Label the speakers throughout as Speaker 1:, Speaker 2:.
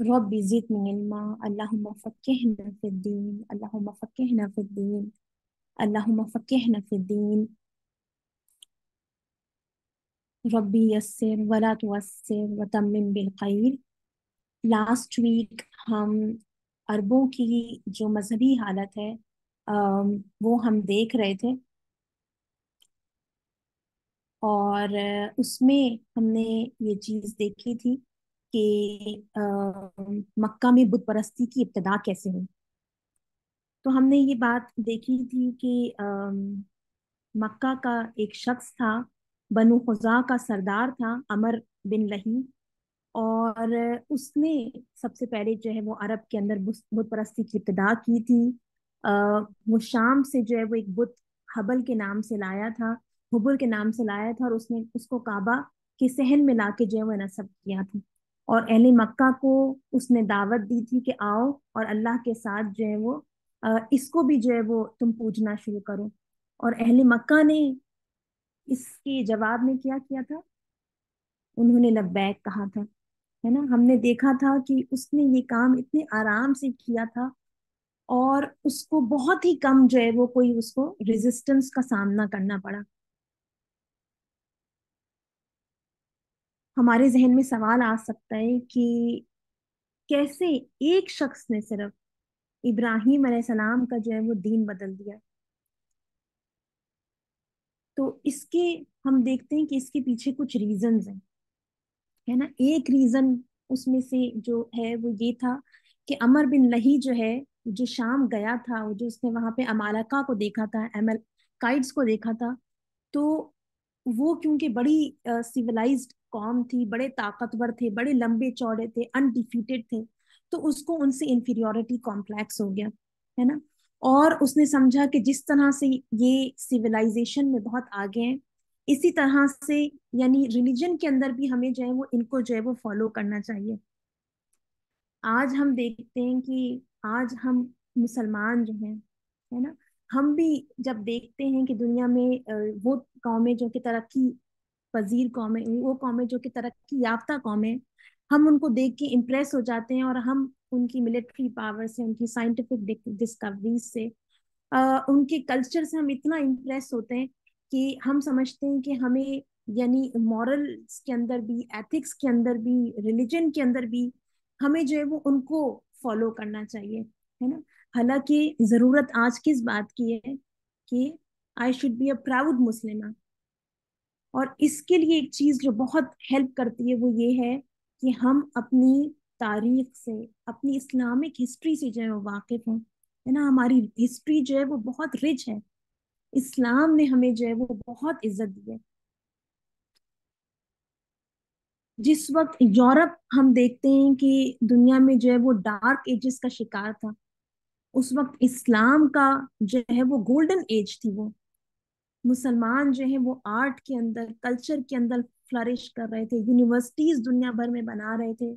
Speaker 1: ربي زدني علما اللهم فكهنا في الدين اللهم فكهنا في الدين اللهم فكهنا في الدين ربي يسر ولا توسر وتمم بالخير last week हम अरबों की जो मजहबी हालत है वो हम देख रहे थे और उसमें हमने ये चीज़ देखी थी कि मक्का में बुत परस्ती की इब्तदा कैसे हुई तो हमने ये बात देखी थी कि मक्का का एक शख्स था बनु खुजा का सरदार था अमर बिन लही और उसने सबसे पहले जो है वो अरब के अंदर बुत परस्ती की इब्तदा की थी अः वो शाम से जो है वो एक बुत हबल के नाम से लाया था हुबुल के नाम से लाया था और उसने उसको काबा के सहन में ला के जो है वह नस्ब किया था और अहल मक्का को उसने दावत दी थी कि आओ और अल्लाह के साथ जो है वो इसको भी जो है वो तुम पूजना शुरू करो और अहल मक्का ने इसके जवाब में क्या किया था उन्होंने लब्बैक कहा था है ना हमने देखा था कि उसने ये काम इतने आराम से किया था और उसको बहुत ही कम जो है वो कोई उसको रेजिस्टेंस का सामना करना पड़ा हमारे जहन में सवाल आ सकता है कि कैसे एक शख्स ने सिर्फ इब्राहिम सलाम का जो है वो दीन बदल दिया तो इसके हम देखते हैं कि इसके पीछे कुछ रीजन हैं है ना एक रीजन उसमें से जो है वो ये था कि अमर बिन लही जो है जो शाम गया था वो जो उसने वहां पे अमालका को देखा था एमल काइड्स को देखा था तो वो क्योंकि बड़ी सिविलाइज्ड कॉम थी बड़े ताकतवर थे बड़े लंबे चौड़े थे अनडिफीटेड थे तो उसको उनसे इंफीरियोरिटी कॉम्प्लेक्स हो गया है ना और उसने समझा कि जिस तरह से ये सिविलाइजेशन में बहुत आगे हैं इसी तरह से यानी रिलीजन के अंदर भी हमें जो है वो इनको जो है वो फॉलो करना चाहिए आज हम देखते हैं कि आज हम मुसलमान जो हैं है ना हम भी जब देखते हैं कि दुनिया में वो कौमें जो कि तरक्की पजीर है वो है जो कि तरक्की याफ्ता है हम उनको देख के इम्प्रेस हो जाते हैं और हम उनकी मिलिट्री पावर से उनकी साइंटिफिक डिस्कवरीज से आ, उनके कल्चर से हम इतना इम्प्रेस होते हैं कि हम समझते हैं कि हमें यानी मॉरल्स के अंदर भी एथिक्स के अंदर भी रिलीजन के अंदर भी हमें जो है वो उनको फॉलो करना चाहिए है ना हालांकि ज़रूरत आज किस बात की है कि I should be a proud Muslima और इसके लिए एक चीज जो बहुत हेल्प करती है वो ये है कि हम अपनी तारीख से अपनी इस्लामिक हिस्ट्री से जो है वो वाकिफ हों है ना हमारी हिस्ट्री जो है वो बहुत रिच है इस्लाम ने हमें जो है वो बहुत इज्जत दी है जिस वक्त यूरोप हम देखते हैं कि दुनिया में जो है वो डार्क एजेस का शिकार था उस वक्त इस्लाम का जो है वो गोल्डन एज थी वो मुसलमान जो हैं वो आर्ट के अंदर कल्चर के अंदर फ्लरिश कर रहे थे यूनिवर्सिटीज दुनिया भर में बना रहे थे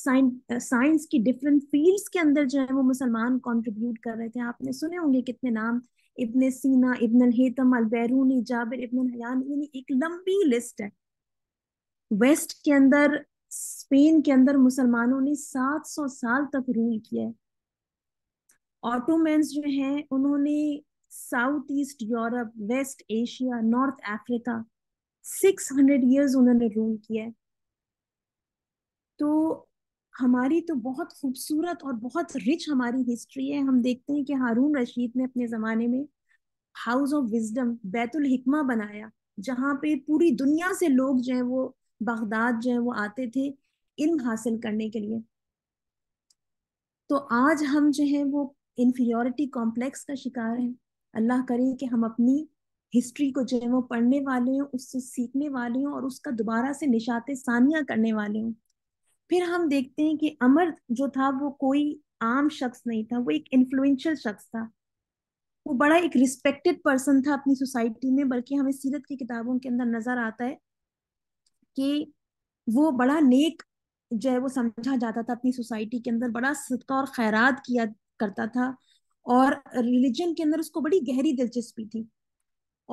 Speaker 1: साइंस uh, की डिफरेंट फील्ड्स के अंदर जो है वो मुसलमान कंट्रीब्यूट कर रहे थे आपने सुने होंगे कितने नाम इब्न सीना इब्न हेतम अल बैरूनी जाबिर इब्न हयान यानी एक लंबी लिस्ट है वेस्ट के अंदर स्पेन के अंदर मुसलमानों ने 700 साल तक रूल किया है ऑटोमेंस जो हैं उन्होंने Southeast Europe, West Asia, North Africa, 600 years उन्होंने रूल किया है तो हमारी तो बहुत खूबसूरत और बहुत रिच हमारी हिस्ट्री है हम देखते हैं कि हारून रशीद ने अपने ज़माने में house of wisdom Baitul Hikma बनाया जहाँ पे पूरी दुनिया से लोग जो है वो बगदाद जो है वो आते थे इल्म हासिल करने के लिए तो आज हम जो है वो इन्फीरियोरिटी कॉम्प्लेक्स का शिकार हैं अल्लाह करे कि हम अपनी हिस्ट्री को जो है वो पढ़ने वाले हों उससे सीखने वाले हों और उसका दोबारा से निशात सानिया करने वाले हों फिर हम देखते हैं कि अमर जो था वो कोई आम शख्स नहीं था वो एक इन्फ्लुएंशियल शख्स था वो बड़ा एक रिस्पेक्टेड पर्सन था अपनी सोसाइटी में बल्कि हमें सीरत की किताबों के अंदर नजर आता है कि वो बड़ा नेक जो है वो समझा जाता था अपनी सोसाइटी के अंदर बड़ा सदका और खैरात किया करता था और रिलीजन के अंदर उसको बड़ी गहरी दिलचस्पी थी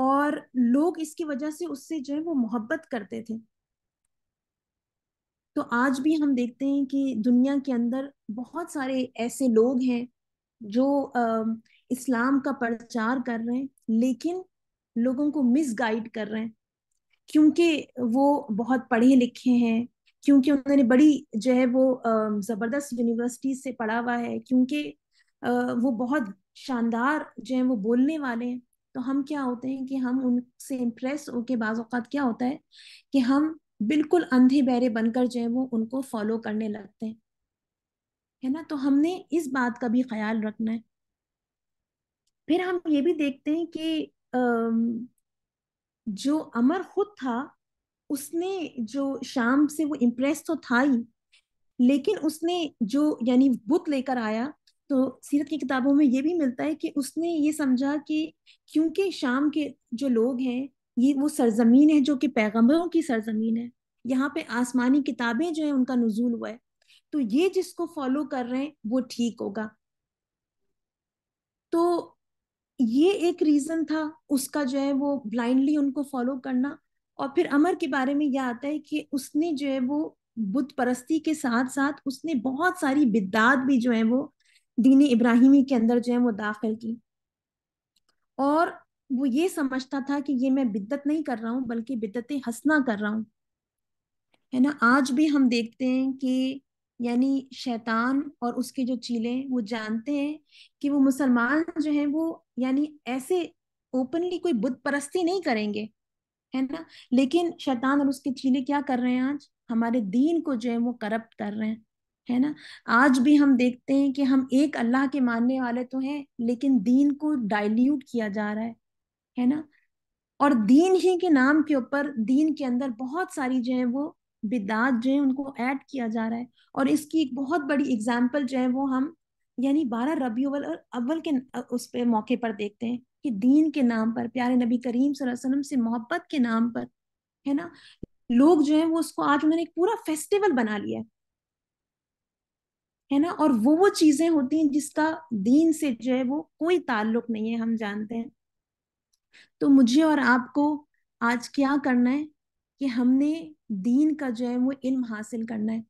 Speaker 1: और लोग इसकी वजह से उससे जो है वो मोहब्बत करते थे तो आज भी हम देखते हैं कि दुनिया के अंदर बहुत सारे ऐसे लोग हैं जो आ, इस्लाम का प्रचार कर रहे हैं लेकिन लोगों को मिसगाइड कर रहे हैं क्योंकि वो बहुत पढ़े लिखे हैं क्योंकि उन्होंने बड़ी जो है वो ज़बरदस्त यूनिवर्सिटी से पढ़ा हुआ है क्योंकि वो बहुत शानदार जो है वो बोलने वाले हैं तो हम क्या होते हैं कि हम उनसे इम्प्रेस होके बाज़ क्या होता है कि हम बिल्कुल अंधे बहरे बनकर जो है वो उनको फॉलो करने लगते हैं है ना तो हमने इस बात का भी ख्याल रखना है फिर हम ये भी देखते हैं कि जो अमर खुद था उसने जो शाम से वो इम्प्रेस तो था ही लेकिन उसने जो यानी बुत लेकर आया तो सीरत की किताबों में ये भी मिलता है कि उसने ये समझा कि क्योंकि शाम के जो लोग हैं ये वो सरजमीन है जो कि पैगम्बरों की सरजमीन है यहाँ पे आसमानी किताबें जो है उनका नजूल हुआ है तो ये जिसको फॉलो कर रहे हैं वो ठीक होगा तो ये एक रीजन था उसका जो है वो ब्लाइंडली उनको फॉलो करना और फिर अमर के बारे में यह आता है कि उसने जो है वो बुद्ध परस्ती के साथ साथ उसने बहुत सारी बिद्दात भी जो है वो दीन इब्राहिमी के अंदर जो है वो दाखिल की और वो ये समझता था कि ये मैं बिद्दत नहीं कर रहा हूँ बल्कि बिद्दत हंसना कर रहा हूँ है ना आज भी हम देखते हैं कि यानी शैतान और उसके जो चीले वो जानते हैं कि वो मुसलमान जो हैं वो यानी ऐसे ओपनली कोई बुद्ध परस्ती नहीं करेंगे है ना लेकिन शैतान और उसके चीले क्या कर रहे हैं आज हमारे दीन को जो है वो करप्ट कर रहे हैं है ना आज भी हम देखते हैं कि हम एक अल्लाह के मानने वाले तो हैं लेकिन दीन को डाइल्यूट किया जा रहा है है ना और दीन ही के नाम के ऊपर दीन के अंदर बहुत सारी जो है वो बिदात जो है उनको ऐड किया जा रहा है और इसकी एक बहुत बड़ी एग्जाम्पल जो है वो हम यानी बारह रबी अवल और अव्वल के उस पे मौके पर देखते हैं कि दीन के नाम पर प्यारे नबी करीम वसल्लम से मोहब्बत के नाम पर है ना लोग जो है वो उसको आज उन्होंने एक पूरा फेस्टिवल बना लिया है है ना और वो वो चीजें होती हैं जिसका दीन से जो है वो कोई ताल्लुक नहीं है हम जानते हैं तो मुझे और आपको आज क्या करना है कि हमने दीन का जो है वो इल्म हासिल करना है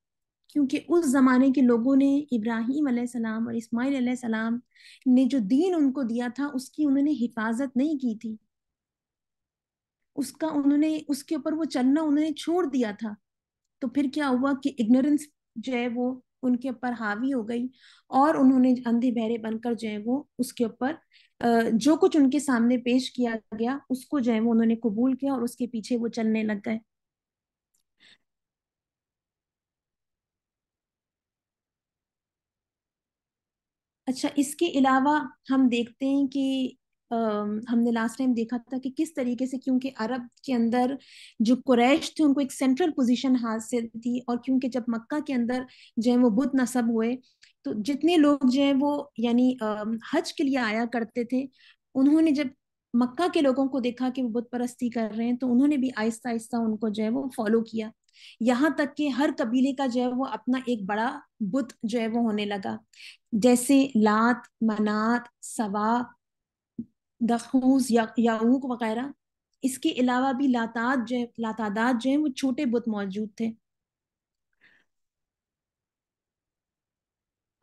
Speaker 1: क्योंकि उस ज़माने के लोगों ने इब्राहिम सलाम और इस्माइल सलाम ने जो दीन उनको दिया था उसकी उन्होंने हिफाजत नहीं की थी उसका उन्होंने उसके ऊपर वो चलना उन्होंने छोड़ दिया था तो फिर क्या हुआ कि इग्नोरेंस जो है वो उनके ऊपर हावी हो गई और उन्होंने अंधे बहरे बनकर जो है वो उसके ऊपर जो कुछ उनके सामने पेश किया गया उसको जो है वो उन्होंने कबूल किया और उसके पीछे वो चलने लग गए अच्छा इसके अलावा हम देखते हैं कि हमने लास्ट टाइम देखा था कि किस तरीके से क्योंकि अरब के अंदर जो कुरैश थे उनको एक सेंट्रल पोजीशन हासिल थी और क्योंकि जब मक्का के अंदर जो है वो बुद्ध नसब हुए तो जितने लोग जो है वो यानी हज के लिए आया करते थे उन्होंने जब मक्का के लोगों को देखा कि वो बुत परस्ती कर रहे हैं तो उन्होंने भी आहिस्ता आहिस्ता उनको जो है वो फॉलो किया यहाँ तक कि हर कबीले का जो है वो अपना एक बड़ा बुत जो है वो होने लगा जैसे लात मनात सवा दखूस या याऊक वगैरह इसके अलावा भी लाताद जो लातादात जो है वो छोटे बुत मौजूद थे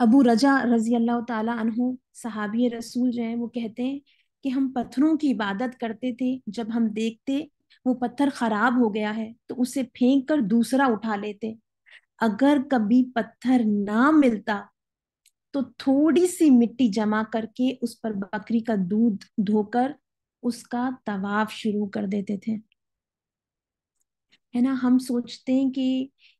Speaker 1: अबू रजा रजी अल्लाह तहु सहाबी रसूल जो है वो कहते हैं कि हम पत्थरों की इबादत करते थे जब हम देखते वो पत्थर खराब हो गया है तो उसे फेंक कर दूसरा उठा लेते अगर कभी पत्थर ना मिलता तो थोड़ी सी मिट्टी जमा करके उस पर बकरी का दूध धोकर उसका तवाफ शुरू कर देते थे है ना हम सोचते हैं कि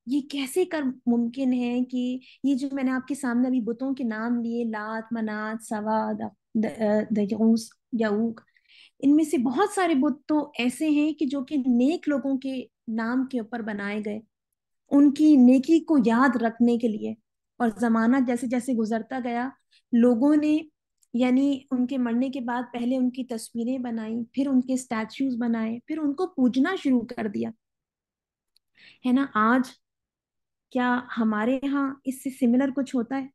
Speaker 1: ये कैसे कर मुमकिन है कि ये जो मैंने आपके सामने अभी बुतों के नाम लिए लात मनात सवाद याऊक इनमें से बहुत सारे बुत तो ऐसे हैं कि जो कि नेक लोगों के नाम के ऊपर बनाए गए उनकी नेकी को याद रखने के लिए और जमाना जैसे जैसे गुजरता गया लोगों ने यानी उनके मरने के बाद पहले उनकी तस्वीरें बनाई फिर उनके स्टैचूज बनाए फिर उनको पूजना शुरू कर दिया है ना आज क्या हमारे यहाँ इससे सिमिलर कुछ होता है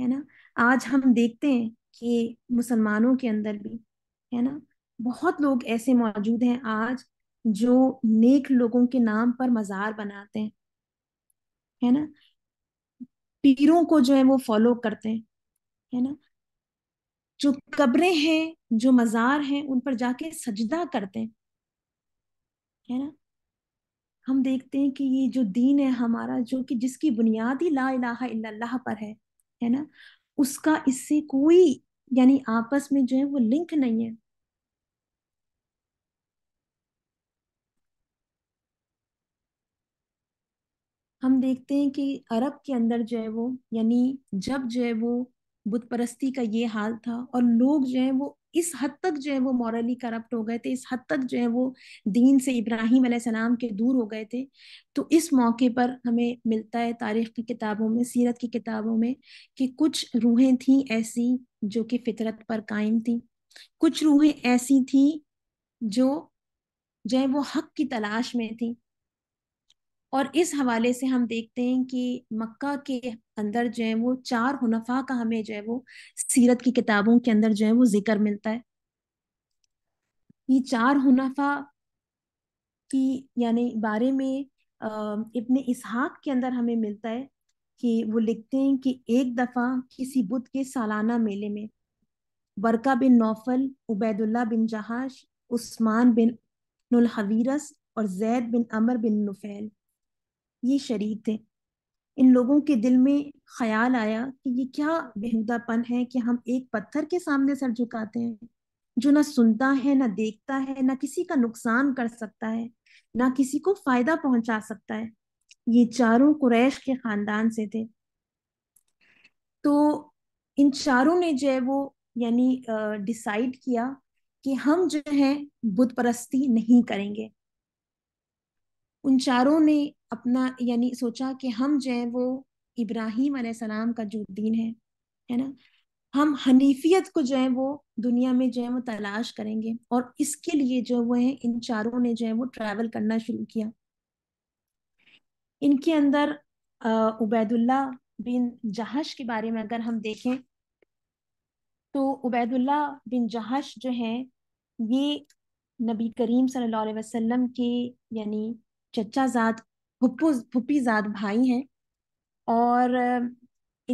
Speaker 1: है ना आज हम देखते हैं कि मुसलमानों के अंदर भी है ना बहुत लोग ऐसे मौजूद हैं आज जो नेक लोगों के नाम पर मजार बनाते हैं है ना पीरों को जो है वो फॉलो करते हैं है ना जो कब्रें हैं जो मजार हैं उन पर जाके सजदा करते हैं है ना हम देखते हैं कि ये जो दीन है हमारा जो कि जिसकी बुनियाद ही ला इलाहा इल्लल्लाह पर है है ना उसका इससे कोई यानी आपस में जो है वो लिंक नहीं है हम देखते हैं कि अरब के अंदर जो है वो यानी जब जो है वो बुत परस्ती का ये हाल था और लोग जो है वो इस हद तक जो है वो मॉरली करप्ट हो गए थे इस हद तक जो है वो दीन से इब्राहिम सलाम के दूर हो गए थे तो इस मौके पर हमें मिलता है तारीख की किताबों में सीरत की किताबों में कि कुछ रूहें थीं ऐसी जो कि फितरत पर कायम थी कुछ रूहें ऐसी थी जो जो है वो हक की तलाश में थी और इस हवाले से हम देखते हैं कि मक्का के अंदर जो है वो चार हनफा का हमें जो है वो सीरत की किताबों के अंदर जो है वो जिक्र मिलता है ये चार हनफा की यानी बारे में इबन इसहाक के अंदर हमें मिलता है कि वो लिखते हैं कि एक दफ़ा किसी बुद्ध के सालाना मेले में बरका बिन नौफल उबैदुल्ला बिन जहाश उस्मान बिन नुलहवीरस और जैद बिन अमर बिन नुफैल ये शरीर थे इन लोगों के दिल में ख्याल आया कि ये क्या बेहूदापन है कि हम एक पत्थर के सामने सर झुकाते हैं जो ना सुनता है ना देखता है ना किसी का नुकसान कर सकता है ना किसी को फायदा पहुंचा सकता है ये चारों कुरैश के खानदान से थे तो इन चारों ने जो है वो यानी डिसाइड किया कि हम जो है बुतप्रस्ती परस्ती नहीं करेंगे उन चारों ने अपना यानी सोचा कि हम जो है वो इब्राहिम सलाम का जो दीन है है ना हम हनीफियत को जो है वो दुनिया में जो है वो तलाश करेंगे और इसके लिए जो वो है इन चारों ने जो है वो ट्रैवल करना शुरू किया इनके अंदर उबैदुल्ला बिन जहाश के बारे में अगर हम देखें तो उबैदुल्ला बिन जहाश जो है ये नबी करीम सल्लल्लाहु अलैहि वसल्लम के यानी चचाजाद फुप्पू जाद भाई हैं और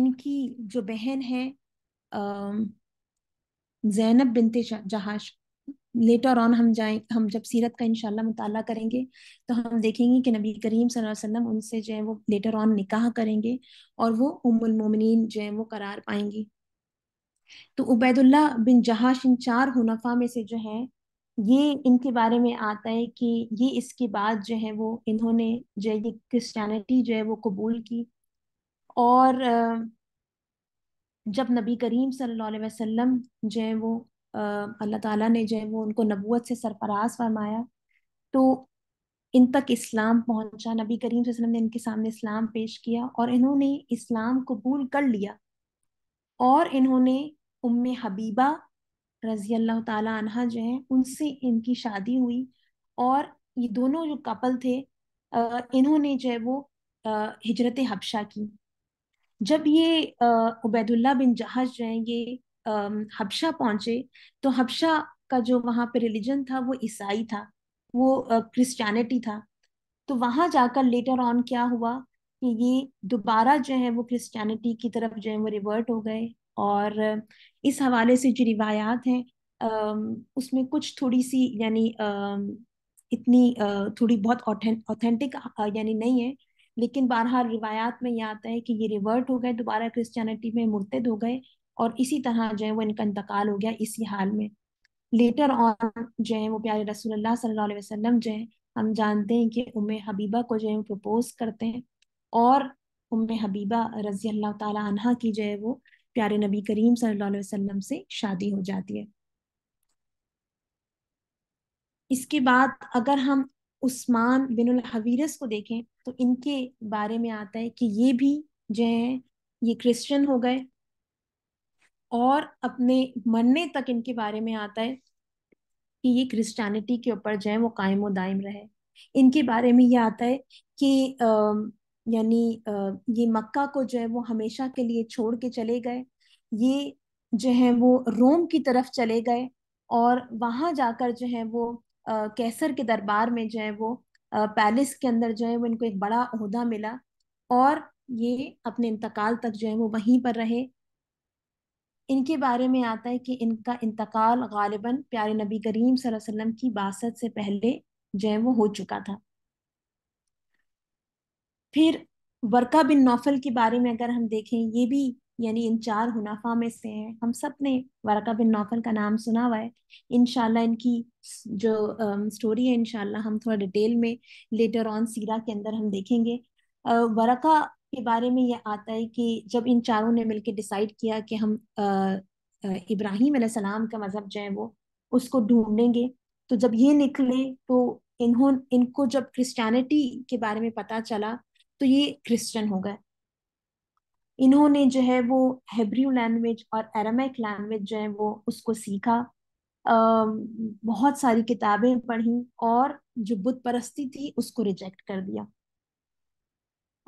Speaker 1: इनकी जो बहन है Zainab binte Jahsh later on हम जाए हम जब सीरत का इंशाल्लाह मुताला करेंगे तो हम देखेंगे कि नबी करीम सल्लल्लाहु अलैहि वसल्लम उनसे जो है वो लेटर ऑन निकाह करेंगे और वो उमुल मोमिनीन जो है वो करार पाएंगी तो उबैदुल्ला बिन जहाश इन चार हुनफा में से जो है ये इनके बारे में आता है कि ये इसके बाद जो है वो इन्होंने जो ये क्रिश्चियनिटी जो है वो कबूल की और जब नबी करीम सल्लल्लाहु अलैहि वसल्लम जो है वो अल्लाह ताला ने जो है वो उनको नबूत से सरफराज फरमाया तो इन तक इस्लाम पहुंचा नबी करीम वसल्लम ने इनके सामने इस्लाम पेश किया और इन्होंने इस्लाम कबूल कर लिया और इन्होंने उम्मे हबीबा रजी अल्लाह तहा जो है उनसे इनकी शादी हुई और ये दोनों जो कपल थे इन्होंने जो है वो हिजरत हबशा की जब ये उबैदुल्ला बिन जहाज जो है ये हबशा पहुंचे तो हबशा का जो वहाँ पे रिलीजन था वो ईसाई था वो क्रिश्चियनिटी था तो वहाँ जाकर लेटर ऑन क्या हुआ कि ये दोबारा जो है वो क्रिश्चियनिटी की तरफ जो है वो रिवर्ट हो गए और इस हवाले से जो रिवायात हैं उसमें कुछ थोड़ी सी यानी इतनी थोड़ी बहुत ऑथेंटिक यानी नहीं है लेकिन बहरहाल रिवायात में यह आता है कि ये रिवर्ट हो गए दोबारा क्रिश्चियनिटी में मुर्तद हो गए और इसी तरह जो है वो इनका इंतकाल हो गया इसी हाल में लेटर ऑन जो है वो प्यारे रसोल्ला सल्ला वसलम जो है हम जानते हैं कि उम हबीबा को जो है प्रपोज करते हैं और उम हबीबा रजी अल्लाह तहा की जो है वो प्यारे नबी करीम सल्लल्लाहु अलैहि वसल्लम से शादी हो जाती है इसके बाद अगर हम उस्मान बिन हवीरस को देखें तो इनके बारे में आता है कि ये भी जो है ये क्रिश्चियन हो गए और अपने मरने तक इनके बारे में आता है कि ये क्रिश्चियनिटी के ऊपर जो है वो कायम दायम रहे इनके बारे में ये आता है कि यानी ये मक्का को जो है वो हमेशा के लिए छोड़ के चले गए ये जो है वो रोम की तरफ चले गए और वहाँ जाकर जो है वो कैसर के दरबार में जो है वो पैलेस के अंदर जो है वो इनको एक बड़ा अहदा मिला और ये अपने इंतकाल तक जो है वो वहीं पर रहे इनके बारे में आता है कि इनका इंतकाल गालिबा प्यारे नबी करीम वसल्लम की बासत से पहले जो है वो हो चुका था फिर वर्का बिन नौफल के बारे में अगर हम देखें ये भी यानी इन चार हुनाफा में से हैं हम सब ने वर्का बिन नौफल का नाम सुना हुआ है इनशाला इनकी जो स्टोरी है इनशाला हम थोड़ा डिटेल में लेटर ऑन सीरा के अंदर हम देखेंगे वरक़ा के बारे में यह आता है कि जब इन चारों ने मिलकर डिसाइड किया कि हम इब्राहिम सलाम का मज़हब जो है वो उसको ढूंढेंगे तो जब ये निकले तो इन्हों इनको जब क्रिस्टानिटी के बारे में पता चला तो ये क्रिश्चियन हो गए इन्होंने जो है वो हेब्रियो लैंग्वेज और एरामिक लैंग्वेज जो है वो उसको सीखा बहुत सारी किताबें पढ़ी और जो बुद्ध परस्ती थी उसको रिजेक्ट कर दिया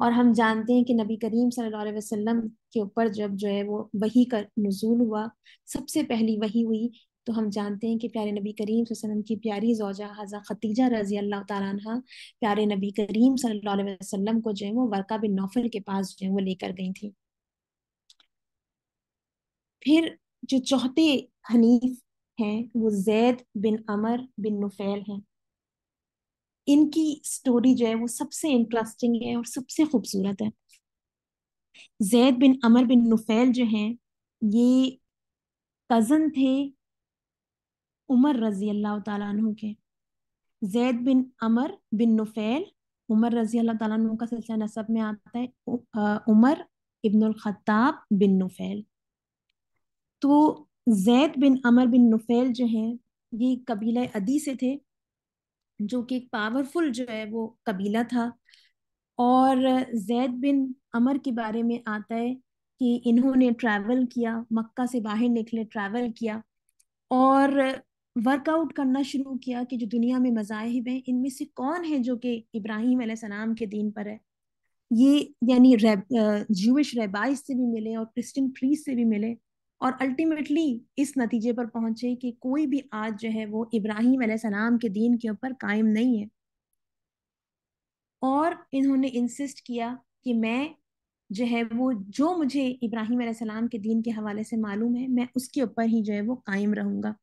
Speaker 1: और हम जानते हैं कि नबी करीम सल्लल्लाहु अलैहि वसल्लम के ऊपर जब जो है वो वही का नजूल हुआ सबसे पहली वही हुई तो हम जानते हैं कि प्यारे नबी करीम वसल्लम की प्यारी जोजा हज़ा खतीजा रजी अल्लाह तारा प्यारे नबी करीम सल्लल्लाहु अलैहि वसल्लम को जो है वो वर्का बिन नौफिल के पास जो है वो लेकर गई थी फिर जो चौथे हनीफ हैं वो जैद बिन अमर बिन नुफैल हैं इनकी स्टोरी जो है वो सबसे इंटरेस्टिंग है और सबसे खूबसूरत है जैद बिन अमर बिन नुफैल जो हैं ये कज़न थे उमर रजी अल्लाह तु के जैद बिन अमर बिन नुफैल उमर रजी अल्लाह तु का सिलसिला नसब में आता है उमर इब्न खत्ताब बिन नुफैल तो जैद बिन अमर बिन नुफैल जो है ये कबीला अदी से थे जो कि एक पावरफुल जो है वो कबीला था और जैद बिन अमर के बारे में आता है कि इन्होंने ट्रैवल किया मक्का से बाहर निकले ट्रैवल किया और वर्कआउट करना शुरू किया कि जो दुनिया में मज़ाहिब हैं इनमें से कौन है जो कि इब्राहिम सलाम के दीन पर है ये यानी जूश रेबाइस से भी मिले और क्रिश्चियन प्री से भी मिले और अल्टीमेटली इस नतीजे पर पहुंचे कि कोई भी आज जो है वो इब्राहिम सलाम के दीन के ऊपर कायम नहीं है और इन्होंने इंसिस्ट किया कि मैं जो है वो जो मुझे इब्राहिम सलाम के दीन के हवाले से मालूम है मैं उसके ऊपर ही जो है वो कायम रहूँगा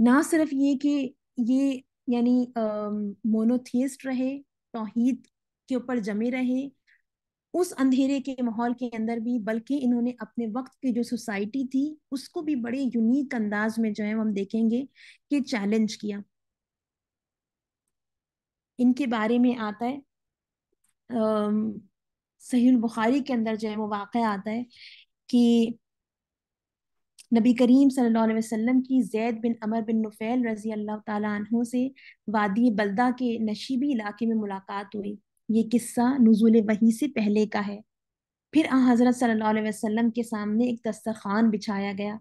Speaker 1: ना सिर्फ ये कि ये यानी मोनोथियस्ट रहे तोहीद के ऊपर जमे रहे उस अंधेरे के माहौल के अंदर भी बल्कि इन्होंने अपने वक्त की जो सोसाइटी थी उसको भी बड़े यूनिक अंदाज में जो है हम देखेंगे कि चैलेंज किया इनके बारे में आता है सही बुखारी के अंदर जो है वो वाक़ आता है कि नबी करीम सल्लल्लाहु अलैहि वसल्लम की जैद बिन अमर बिन नुफैल रजी अल्लाह तहों से वादी बल्दा के नशीबी इलाके में मुलाकात हुई ये किस्सा नजूल वही से पहले का है फिर आ हज़रत सल्लल्लाहु अलैहि वसल्लम के सामने एक दस्तरखान बिछाया गया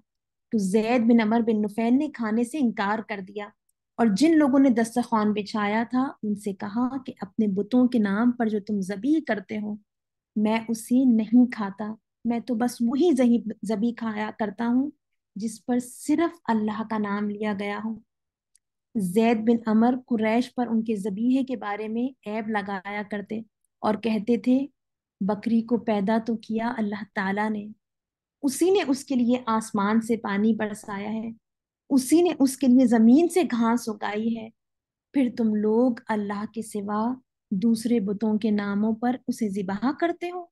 Speaker 1: तो जैद बिन अमर बिन नुफैल ने खाने से इनकार कर दिया और जिन लोगों ने दस्तरखान बिछाया था उनसे कहा कि अपने बुतों के नाम पर जो तुम जबी करते हो मैं उसे नहीं खाता मैं तो बस वही जही जबी खाया करता हूँ जिस पर सिर्फ अल्लाह का नाम लिया गया हो जैद बिन अमर कुरैश पर उनके जबीहे के बारे में ऐब लगाया करते और कहते थे बकरी को पैदा तो किया अल्लाह ताला ने उसी ने उसके लिए आसमान से पानी बरसाया है उसी ने उसके लिए ज़मीन से घास उगाई है फिर तुम लोग अल्लाह के सिवा दूसरे बुतों के नामों पर उसे जिबाह करते हो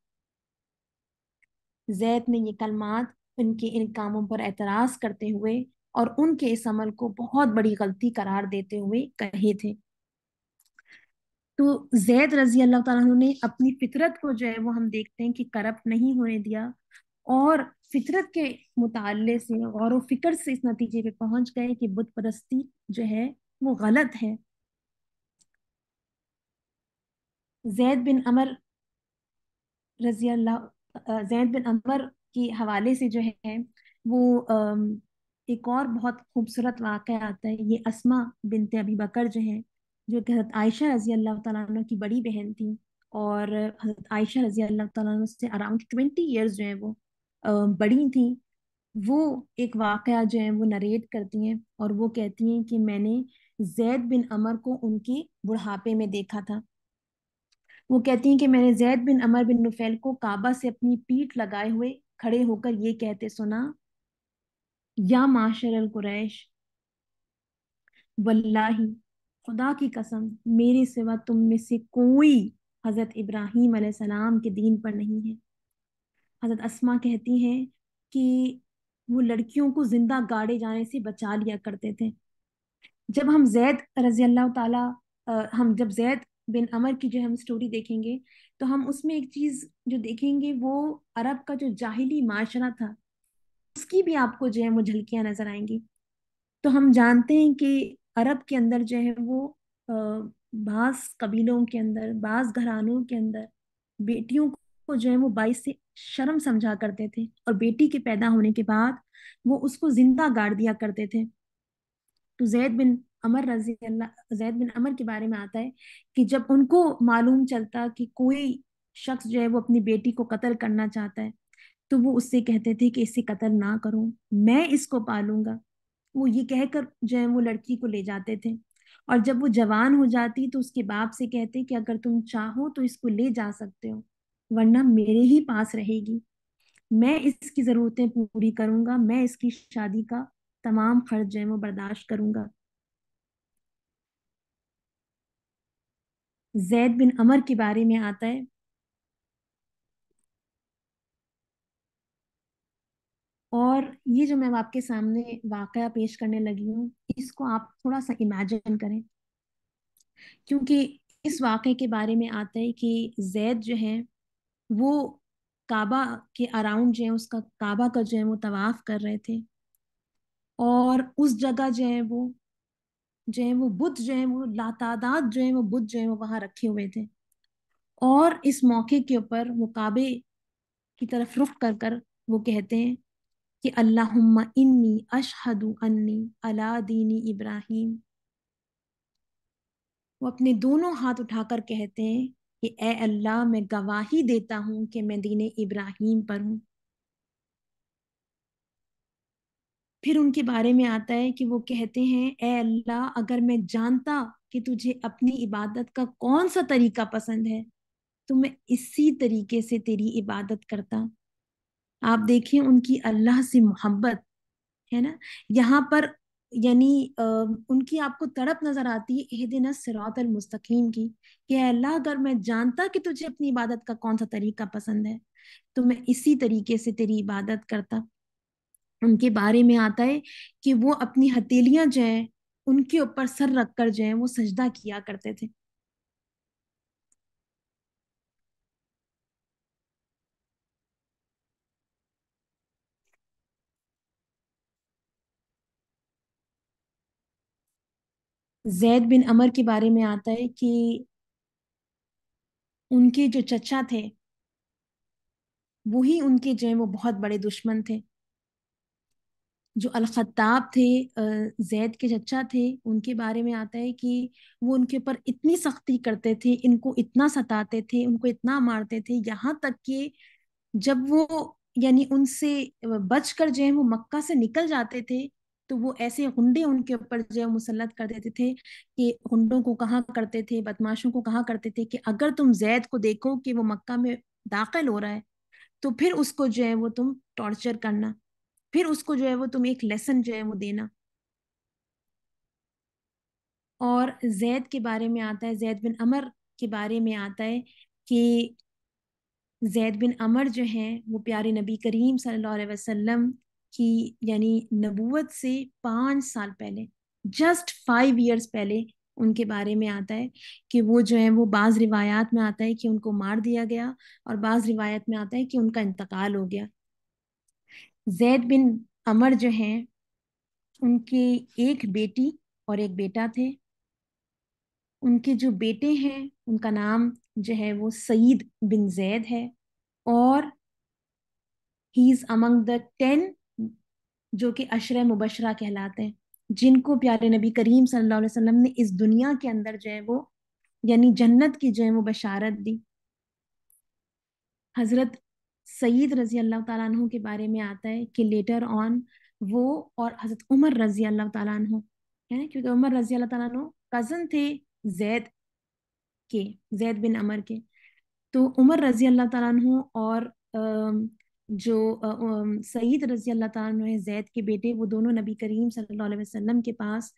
Speaker 1: जैद ने ये कलमात उनके इन कामों पर एतराज करते हुए और उनके इस अमल को बहुत बड़ी गलती करार देते हुए कहे थे तो जैद रजी अल्लाह तु ने अपनी फितरत को जो है वो हम देखते हैं कि करप्ट नहीं होने दिया और फितरत के मुताले से गौर फिक्र से इस नतीजे पे पहुंच गए कि बुत परस्ती जो है वो गलत है जैद बिन अमर रजी अल्लाह जैद बिन अमर के हवाले से जो है वो एक और बहुत खूबसूरत वाक़ आता है ये असमा बिनते अभी बकर जो है जो कि हज़रत आयशा रज़ी अल्लाह तु की बड़ी बहन थी और हज़रत आयशा रज़ी अल्लाह तु से अराउंड ट्वेंटी ईयर्स जो है वो बड़ी थी वो एक वाक़ जो है वो नरेट करती हैं और वो कहती हैं कि मैंने जैद बिन अमर को उनके बुढ़ापे में देखा था वो कहती हैं कि मैंने जैद बिन अमर बिन नुफैल को काबा से अपनी पीठ लगाए हुए खड़े होकर ये कहते सुना या माशर कुरैश वल्लाही खुदा की कसम मेरे सिवा तुम में से कोई हज़रत इब्राहिम सलाम के दीन पर नहीं है हज़रत असमा कहती हैं कि वो लड़कियों को ज़िंदा गाड़े जाने से बचा लिया करते थे जब हम जैद रजी अल्लाह ताला हम जब जैद बिन अमर की जो हम स्टोरी देखेंगे तो हम उसमें एक चीज जो देखेंगे वो अरब का जो जाहिली माशरा था उसकी भी आपको जो है वो झलकियां नजर आएंगी तो हम जानते हैं कि अरब के अंदर जो है वो बास कबीलों के अंदर बास घरानों के अंदर बेटियों को जो है वो बाईस से शर्म समझा करते थे और बेटी के पैदा होने के बाद वो उसको जिंदा गाड़ दिया करते थे तो जैद बिन अमर रजी अल्लाह जैद बिन अमर के बारे में आता है कि जब उनको मालूम चलता कि कोई शख्स जो है वो अपनी बेटी को कत्ल करना चाहता है तो वो उससे कहते थे कि इसे कत्ल ना करो मैं इसको पालूंगा वो ये कहकर जो है वो लड़की को ले जाते थे और जब वो जवान हो जाती तो उसके बाप से कहते कि अगर तुम चाहो तो इसको ले जा सकते हो वरना मेरे ही पास रहेगी मैं इसकी ज़रूरतें पूरी करूंगा मैं इसकी शादी का तमाम खर्च जो है वो बर्दाश्त करूंगा जैद बिन अमर के बारे में आता है और ये जो मैं आपके सामने वाकया पेश करने लगी हूँ इसको आप थोड़ा सा इमेजिन करें क्योंकि इस वाक़े के बारे में आता है कि जैद जो है वो काबा के अराउंड जो है उसका काबा का जो है वो तवाफ़ कर रहे थे और उस जगह जो है वो जो है वो बुद्ध जो है वो लातादाद जो है वो बुद्ध जो है वो वहां रखे हुए थे और इस मौके के ऊपर वो काबे की तरफ रुख कर कर वो कहते हैं कि अल्लाह इन्नी अशहदु अन्नी अला दीनी इब्राहिम वो अपने दोनों हाथ उठाकर कहते हैं कि ए अल्लाह मैं गवाही देता हूँ कि मैं दीन इब्राहिम पर हूँ फिर उनके बारे में आता है कि वो कहते हैं ए अल्लाह अगर मैं जानता कि तुझे अपनी इबादत का कौन सा तरीका पसंद है तो मैं इसी तरीके से तेरी इबादत करता आप देखें उनकी अल्लाह से मोहब्बत है ना यहाँ पर यानी उनकी आपको तड़प नजर आती है दिन सिरात मुस्तकीम की कि अल्लाह अगर मैं जानता कि तुझे अपनी इबादत का कौन सा तरीका पसंद है तो मैं इसी तरीके से तेरी इबादत करता उनके बारे में आता है कि वो अपनी हथेलियां जो है उनके ऊपर सर रख कर जो है वो सजदा किया करते थे जैद बिन अमर के बारे में आता है कि उनके जो चचा थे वो ही उनके जो है वो बहुत बड़े दुश्मन थे जो अलख़ताब थे जैद के चचा थे उनके बारे में आता है कि वो उनके ऊपर इतनी सख्ती करते थे इनको इतना सताते थे उनको इतना मारते थे यहाँ तक कि जब वो यानी उनसे बच कर जो है वो मक्का से निकल जाते थे तो वो ऐसे गुंडे उनके ऊपर जो है मुसलत कर देते थे कि गुंडों को कहाँ करते थे बदमाशों को कहा करते थे कि अगर तुम जैद को देखो कि वो मक्का में दाखिल हो रहा है तो फिर उसको जो है वो तुम टॉर्चर करना फिर उसको जो है वो तुम एक लेसन जो है वो देना और जैद के बारे में आता है जैद बिन अमर के बारे में आता है कि जैद बिन अमर जो हैं वो प्यारे नबी करीम सल्लल्लाहु अलैहि वसल्लम की यानी नबूवत से पाँच साल पहले जस्ट फाइव ईयर्स पहले उनके बारे में आता है कि वो जो है वो बाज़ रिवायात में आता है कि उनको मार दिया गया और बाज़ रिवायत में आता है कि उनका इंतकाल हो गया जैद बिन अमर जो हैं उनके एक बेटी और एक बेटा थे उनके जो बेटे हैं उनका नाम जो है वो सईद बिन जैद है और he is among the ten जो कि अशर मुबशरा कहलाते हैं जिनको प्यारे नबी करीम सल्लल्लाहु अलैहि वसल्लम ने इस दुनिया के अंदर जो है वो यानी जन्नत की जो है वो बशारत दी हज़रत सईद रजी अल्लाह तु के बारे में आता है कि लेटर ऑन वो और हज़रत उमर रजी अल्लाह तु है क्योंकि उमर रजी अल्लाह तु कज़न थे जैद के जैद बिन अमर के तो उमर रजी अल्लाह तु और जो सईद रजी अल्लाह तु है जैद के बेटे वो दोनों नबी करीम सल्लल्लाहु अलैहि वसल्लम के पास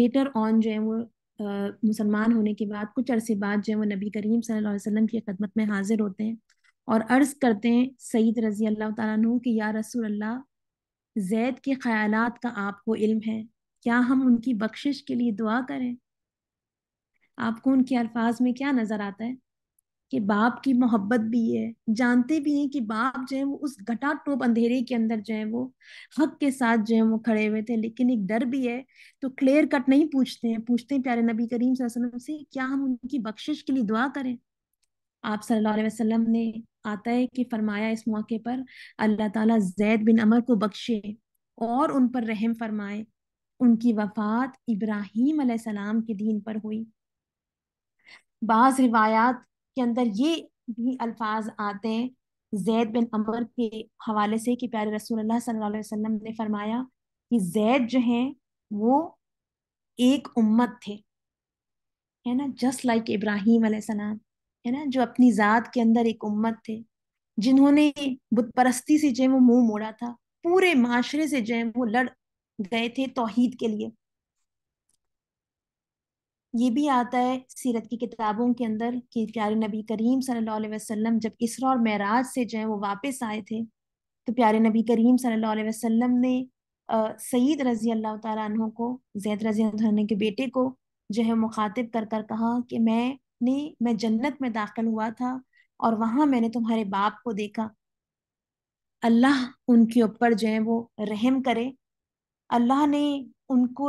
Speaker 1: लेटर ऑन जो है वो मुसलमान होने के बाद कुछ अरसे बाद जो है वो नबी करीम सल्लल्लाहु अलैहि वसल्लम की खदमत में हाजिर होते हैं और अर्ज करते हैं सईद रजी अल्लाह तु कि या रसूल अल्लाह जैद के ख्याल का आपको इल्म है क्या हम उनकी बख्शिश के लिए दुआ करें आपको उनके अल्फाज में क्या नज़र आता है कि बाप की मोहब्बत भी है जानते भी हैं कि बाप जो है वो उस घटा टोप अंधेरे के अंदर जो है वो हक के साथ जो है वो खड़े हुए थे लेकिन एक डर भी है तो क्लियर कट नहीं पूछते हैं पूछते हैं प्यारे नबी करीम से क्या हम उनकी बख्शिश के लिए दुआ करें आप सल्लल्लाहु अलैहि वसल्लम ने आता है कि फरमाया इस मौके पर अल्लाह ताला जैद बिन अमर को बख्शे और उन पर रहम फरमाए उनकी वफात इब्राहीम सलाम के दीन पर हुई बाज़ रिवायात के अंदर ये भी अल्फाज आते हैं जैद बिन अमर के हवाले से कि प्यारे रसूल अल्लाह सल्लल्लाहु अलैहि वसल्लम ने फरमाया कि जैद जो हैं वो एक उम्मत थे है ना जस्ट लाइक इब्राहिम सलाम है ना जो अपनी जात के अंदर एक उम्मत थे जिन्होंने बुत परस्ती से जो है वो मुंह मोड़ा था पूरे माशरे से जो है वो लड़ गए थे तोहीद के लिए ये भी आता है सीरत की किताबों के अंदर कि प्यारे नबी करीम सल्लल्लाहु अलैहि वसल्लम जब इसरा और महराज से जो है वो वापस आए थे तो प्यारे नबी करीम सल्लल्लाहु अलैहि वसल्लम ने सईद रजी अल्लाह तु को जैद रजी के बेटे को जो है मुखातिब कर कर कहा कि मैं ने मैं जन्नत में दाखिल हुआ था और वहां मैंने तुम्हारे बाप को देखा अल्लाह उनके ऊपर जो है वो रहम करे अल्लाह ने उनको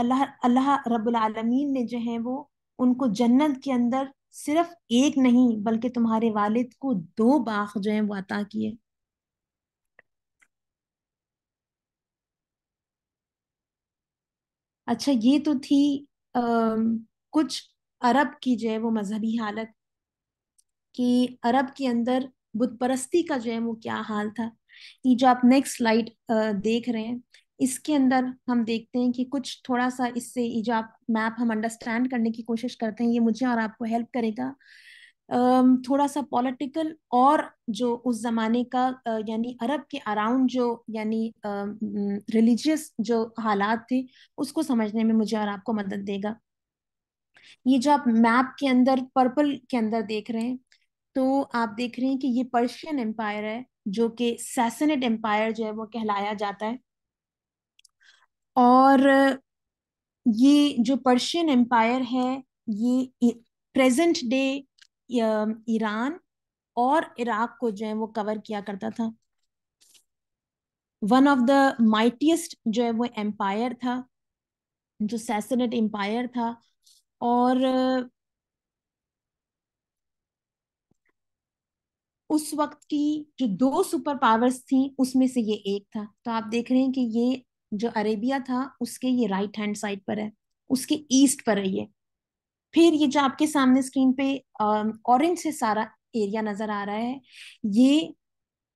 Speaker 1: अल्लाह अल्लाह रब्बुल आलमीन ने जो है वो उनको जन्नत के अंदर सिर्फ एक नहीं बल्कि तुम्हारे वालिद को दो बाग जो है वो अता किए अच्छा ये तो थी आ, कुछ अरब की जो है वो मजहबी हालत कि अरब के अंदर बुत परस्ती का जो है वो क्या हाल था ये जो आप नेक्स्ट स्लाइड देख रहे हैं इसके अंदर हम देखते हैं कि कुछ थोड़ा सा इससे ये जो आप मैप हम अंडरस्टैंड करने की कोशिश करते हैं ये मुझे और आपको हेल्प करेगा थोड़ा सा पॉलिटिकल और जो उस जमाने का यानी अरब के अराउंड जो यानी रिलीजियस जो हालात थे उसको समझने में मुझे और आपको मदद देगा ये जो आप मैप के अंदर पर्पल के अंदर देख रहे हैं तो आप देख रहे हैं कि ये पर्शियन एम्पायर है जो कि सैसनेट एम्पायर जो है वो कहलाया जाता है और ये जो पर्शियन एम्पायर है ये प्रेजेंट डे ईरान और इराक को जो है वो कवर किया करता था वन ऑफ द माइटीस्ट जो है वो एम्पायर था जो सैसनेट एम्पायर था और उस वक्त की जो दो सुपर पावर्स थी उसमें से ये एक था तो आप देख रहे हैं कि ये जो अरेबिया था उसके ये राइट हैंड साइड पर है उसके ईस्ट पर है ये फिर ये जो आपके सामने स्क्रीन पे ऑरेंज से सारा एरिया नजर आ रहा है ये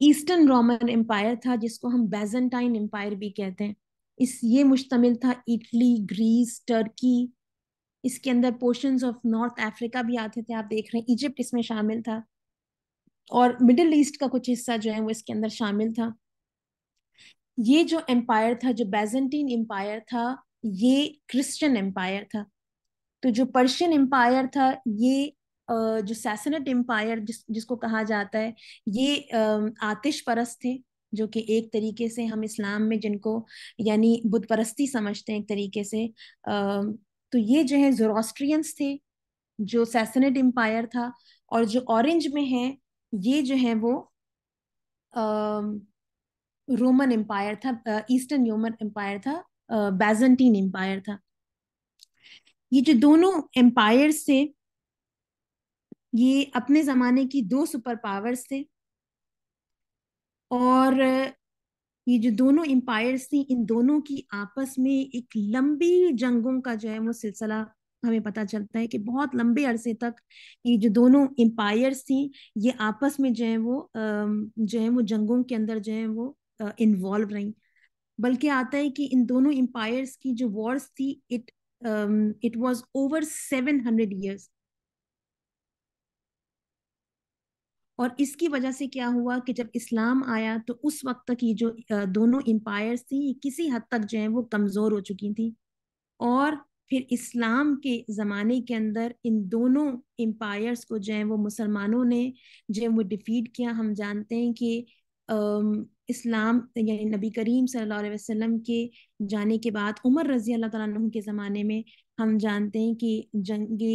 Speaker 1: ईस्टर्न रोमन एम्पायर था जिसको हम बेजेंटाइन एम्पायर भी कहते हैं इस ये मुश्तमिल था इटली ग्रीस टर्की इसके अंदर पोर्शन ऑफ नॉर्थ अफ्रीका भी आते थे आप देख रहे हैं इजिप्ट इसमें शामिल था और मिडिल ईस्ट का कुछ हिस्सा जो है वो इसके अंदर शामिल था ये जो एम्पायर था जो बेजेंटीन एम्पायर था ये क्रिश्चियन एम्पायर था तो जो पर्शियन एम्पायर था ये जो सैसनेट एम्पायर जिस जिसको कहा जाता है ये आतिश परस्त थे जो कि एक तरीके से हम इस्लाम में जिनको यानी बुत परस्ती समझते हैं एक तरीके से तो ये जो है जोरोस्ट्रियंस थे जो सैसनेट एम्पायर था और जो ऑरेंज में है ये जो है वो रोमन एम्पायर था ईस्टर्न रोमन एम्पायर था बैजेंटीन एम्पायर था ये जो दोनों एम्पायर्स थे ये अपने जमाने की दो सुपर पावर्स थे और ये जो दोनों एम्पायर्स थी इन दोनों की आपस में एक लंबी जंगों का जो है वो सिलसिला हमें पता चलता है कि बहुत लंबे अरसे तक ये जो दोनों एम्पायर्स थी ये आपस में जो है वो जो है वो जंगों के अंदर जो है वो इन्वॉल्व रही बल्कि आता है कि इन दोनों एम्पायर्स की जो वॉर्स थी it it was over seven hundred years और इसकी वजह से क्या हुआ कि जब इस्लाम आया तो उस वक्त तक ये जो दोनों एम्पायर्स थी किसी हद तक जो है वो कमज़ोर हो चुकी थी और फिर इस्लाम के ज़माने के अंदर इन दोनों एम्पायर्स को जो है वो मुसलमानों ने जो है वो डिफीट किया हम जानते हैं कि इस्लाम यानी नबी करीम सल्लल्लाहु अलैहि वसल्लम के जाने के बाद उमर रजी अल्लाह तुम के ज़माने में हम जानते हैं कि जंगी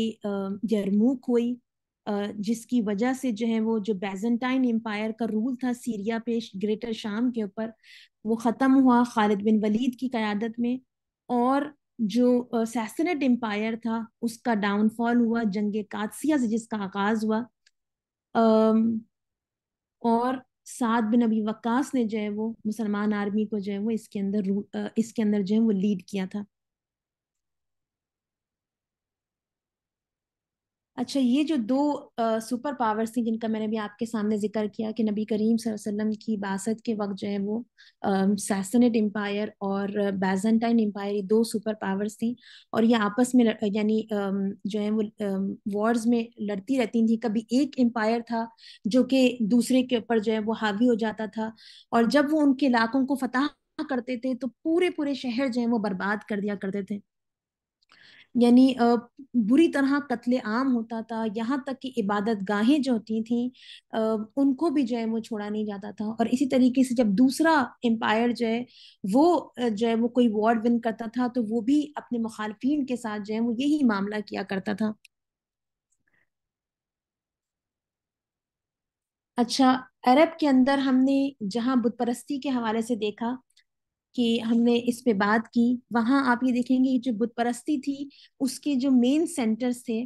Speaker 1: जरमूक हुई जिसकी वजह से जो है वो जो बेजेंटाइन एम्पायर का रूल था सीरिया पे ग्रेटर शाम के ऊपर वो ख़त्म हुआ खालिद बिन वलीद की क़्यादत में और जो सैसनेट एम्पायर था उसका डाउनफॉल हुआ जंग कादसिया से जिसका आगाज़ हुआ और साद बिन अबी वक्स ने जो है वो मुसलमान आर्मी को जो है वो इसके अंदर इसके अंदर जो है वो लीड किया था अच्छा ये जो दो आ, सुपर पावर्स थी जिनका मैंने भी आपके सामने जिक्र किया कि नबी करीम वसल्लम की बासत के वक्त जो है वो सैसनेट एम्पायर और बैजेंटाइन एम्पायर ये दो सुपर पावर्स थी और ये आपस में यानी जो है वो वॉर्स में लड़ती रहती थी कभी एक एम्पायर था जो कि दूसरे के ऊपर जो है वो हावी हो जाता था और जब वो उनके इलाकों को फतह करते थे तो पूरे पूरे शहर जो है वो बर्बाद कर दिया करते थे यानी बुरी तरह कत्ले आम होता था यहाँ तक कि इबादत गाहें जो होती थी उनको भी जो है वो छोड़ा नहीं जाता था और इसी तरीके से जब दूसरा एम्पायर जो है वो जो है वो कोई वॉर विन करता था तो वो भी अपने मुखालफिन के साथ जो है वो यही मामला किया करता था अच्छा अरब के अंदर हमने जहाँ बुतप्रस्ती के हवाले से देखा कि हमने इस पे बात की वहां आप ये देखेंगे जो बुत परस्ती थी उसके जो मेन सेंटर्स थे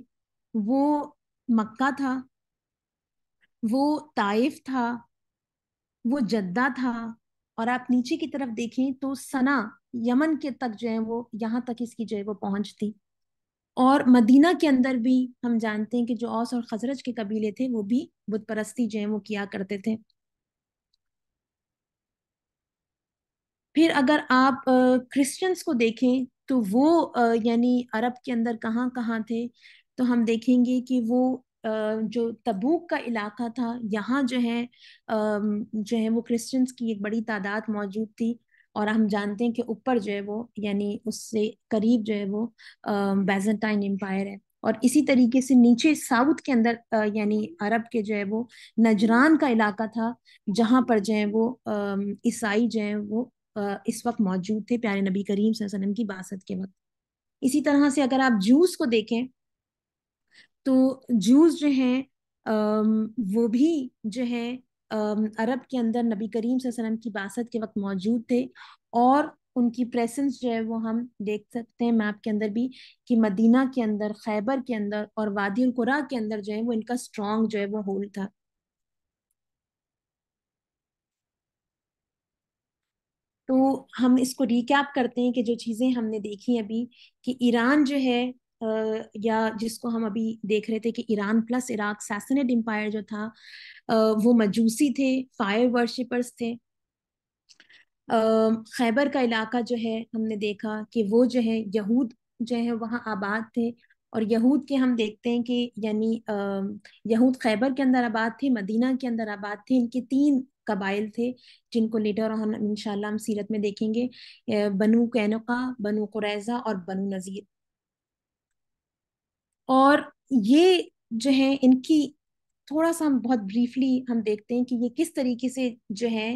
Speaker 1: वो मक्का था वो ताइफ था वो जद्दा था और आप नीचे की तरफ देखें तो सना यमन के तक जो है वो यहाँ तक इसकी जो है वो पहुंचती और मदीना के अंदर भी हम जानते हैं कि जो औस और खजरज के कबीले थे वो भी बुत परस्ती जो है वो किया करते थे फिर अगर आप क्रिश्चियंस को देखें तो वो यानी अरब के अंदर कहाँ कहाँ थे तो हम देखेंगे कि वो जो तबूक का इलाका था यहाँ जो है जो है वो क्रिश्चियंस की एक बड़ी तादाद मौजूद थी और हम जानते हैं कि ऊपर जो है वो यानी उससे करीब जो है वो बैजेंटाइन एम्पायर है और इसी तरीके से नीचे साउथ के अंदर यानी अरब के जो है वो नजरान का इलाका था जहाँ पर जो है वो ईसाई जो है वो इस वक्त मौजूद थे प्यारे नबी करीम वसल्लम की बासत के वक्त इसी तरह से अगर आप जूस को देखें तो जूस जो हैं वो भी जो है अरब के अंदर नबी करीम वसल्लम की बासत के वक्त मौजूद थे और उनकी प्रेजेंस जो है वो हम देख सकते हैं मैप के अंदर भी कि मदीना के अंदर खैबर के अंदर और वादी कुरा के अंदर जो है वो इनका स्ट्रॉन्ग जो है वो होल था तो हम इसको रिकैप करते हैं कि जो चीज़ें हमने देखी अभी कि ईरान जो है या जिसको हम अभी देख रहे थे कि Iran plus Iraq Sassanid empire जो था वो मजूसी थे फायर वर्शिपर्स थे खैबर का इलाका जो है हमने देखा कि वो जो है यहूद जो है वहाँ आबाद थे और यहूद के हम देखते हैं कि यानी यहूद खैबर के अंदर आबाद थे मदीना के अंदर आबाद थे इनके तीन कबाइल थे जिनको लेटर हम इनशाला हम सीरत में देखेंगे बनु कैनका बनु कुरैजा और बनु नज़ीर और ये जो है इनकी थोड़ा सा हम बहुत ब्रीफली हम देखते हैं कि ये किस तरीके से जो है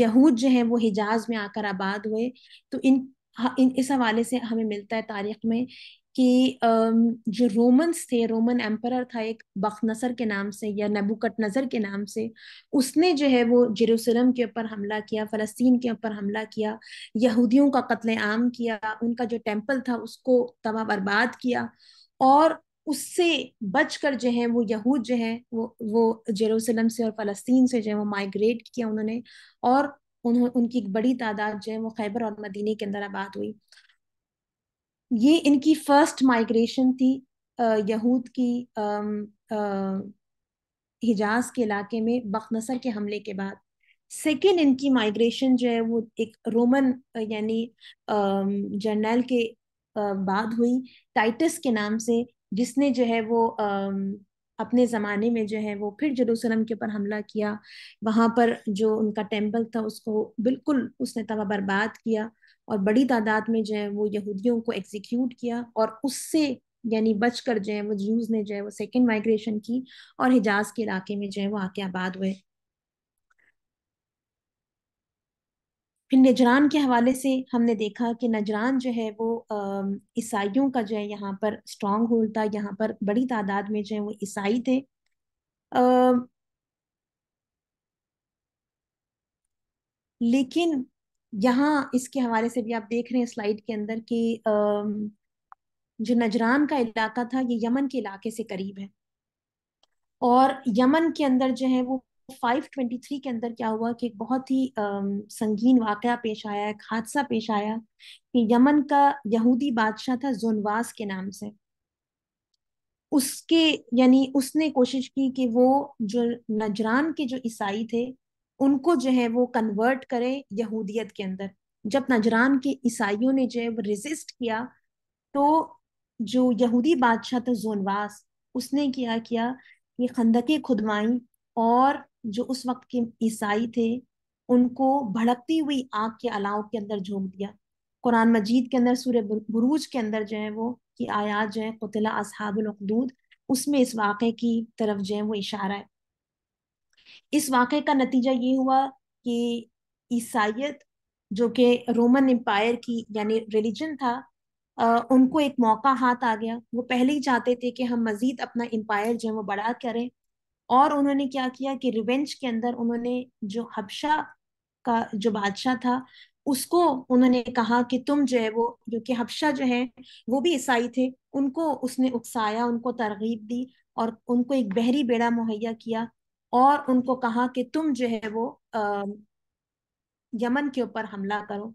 Speaker 1: यहूद जो है वो हिजाज में आकर आबाद हुए तो इन हाँ, इन इस हवाले से हमें मिलता है तारीख में कि जो रोमन्स थे रोमन एम्पर था एक बखनसर के नाम से या नबुकट नजर के नाम से उसने जो है वो जेरूसलम के ऊपर हमला किया फलस्तीन के ऊपर हमला किया यहूदियों का कत्ल आम किया उनका जो टेम्पल था उसको तबाह बर्बाद किया और उससे बचकर जो है वो यहूद जो है वो वो जेरूसलम से और फलस्तीन से जो है वो माइग्रेट किया उन्होंने और उन्होंने उनकी एक बड़ी तादाद जो है वो खैबर और मदीने के अंदर आबाद हुई ये इनकी फर्स्ट माइग्रेशन थी यहूद की हिजाज के इलाके में बखनसर के हमले के बाद सेकेंड इनकी माइग्रेशन जो है वो एक रोमन यानी जर्नल के बाद हुई टाइटस के नाम से जिसने जो है वो अपने ज़माने में जो है वो फिर जरूसलम के ऊपर हमला किया वहाँ पर जो उनका टेम्पल था उसको बिल्कुल उसने तबाह बर्बाद किया और बड़ी तादाद में जो है वो यहूदियों को एग्जीक्यूट किया और उससे यानी बच कर जो है वो जूस ने जो है वो सेकेंड माइग्रेशन की और हिजाज के इलाके में जो है वो आके आबाद हुए फिर नजरान के हवाले से हमने देखा कि नजरान जो है वो ईसाइयों का जो है यहाँ पर स्ट्रांग होल्ड था यहाँ पर बड़ी तादाद में जो है वो ईसाई थे आ, लेकिन यहाँ इसके हवाले से भी आप देख रहे हैं स्लाइड के अंदर कि जो नजरान का इलाका था ये यमन के इलाके से करीब है और यमन के अंदर जो है वो 523 के अंदर क्या हुआ कि एक बहुत ही संगीन वाक़ पेश आया एक हादसा पेश आया कि यमन का यहूदी बादशाह था जोनवास के नाम से उसके यानी उसने कोशिश की कि वो जो नजरान के जो ईसाई थे उनको जो है वो कन्वर्ट करें यहूदियत के अंदर जब नजरान के ईसाइयों ने जो है वो रेजिस्ट किया तो जो यहूदी बादशाह था जोनवास उसने क्या किया कि खंदके खुदवाई और जो उस वक्त के ईसाई थे उनको भड़कती हुई आग के अलाव के अंदर झोंक दिया कुरान मजीद के अंदर सूर्य बुरूज के अंदर जो है वो कि आयात जो है कुतला असहाबुलखदूद उसमें इस वाक़े की तरफ जो है वो इशारा है इस वाक का नतीजा ये हुआ कि ईसाइत जो कि रोमन एम्पायर की यानी रिलीजन था आ, उनको एक मौका हाथ आ गया वो पहले ही चाहते थे कि हम मजीद अपना एम्पायर जो है वो बड़ा करें और उन्होंने क्या किया कि रिवेंज के अंदर उन्होंने जो हबशा का जो बादशाह था उसको उन्होंने कहा कि तुम जो है वो जो कि हबशा जो है वो भी ईसाई थे उनको उसने उकसाया उनको तरगीब दी और उनको एक बहरी बेड़ा मुहैया किया और उनको कहा कि तुम जो है वो यमन के ऊपर हमला करो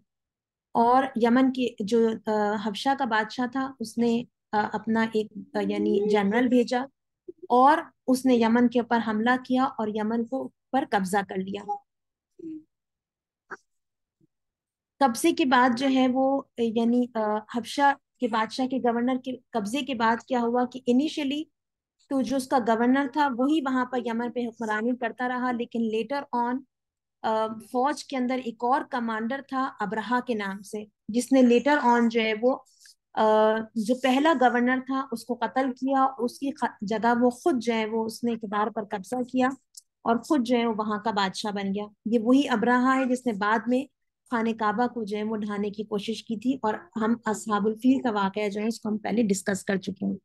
Speaker 1: और यमन के जो आ, हबशा का बादशाह था उसने अपना एक यानी जनरल भेजा और उसने यमन के ऊपर हमला किया और यमन को पर कब्जा कर लिया कब्जे के बाद जो है वो यानी हबशा के बादशाह के गवर्नर के कब्जे के बाद क्या हुआ कि इनिशियली तो जो उसका गवर्नर था वही वहां पर यमन पे हुक्मरानी करता रहा लेकिन लेटर ऑन फौज के अंदर एक और कमांडर था अब्रहा के नाम से जिसने लेटर ऑन जो है वो जो पहला गवर्नर था उसको कत्ल किया उसकी जगह वो खुद जो है वो उसने इकदार पर कब्जा किया और खुद जो है वो वहाँ का बादशाह बन गया ये वही अब्रहा है जिसने बाद में खान काबा को जो है वो ढाने की कोशिश की थी और हम असहाबुल फील का वाक़ जो है उसको हम पहले डिस्कस कर चुके हैं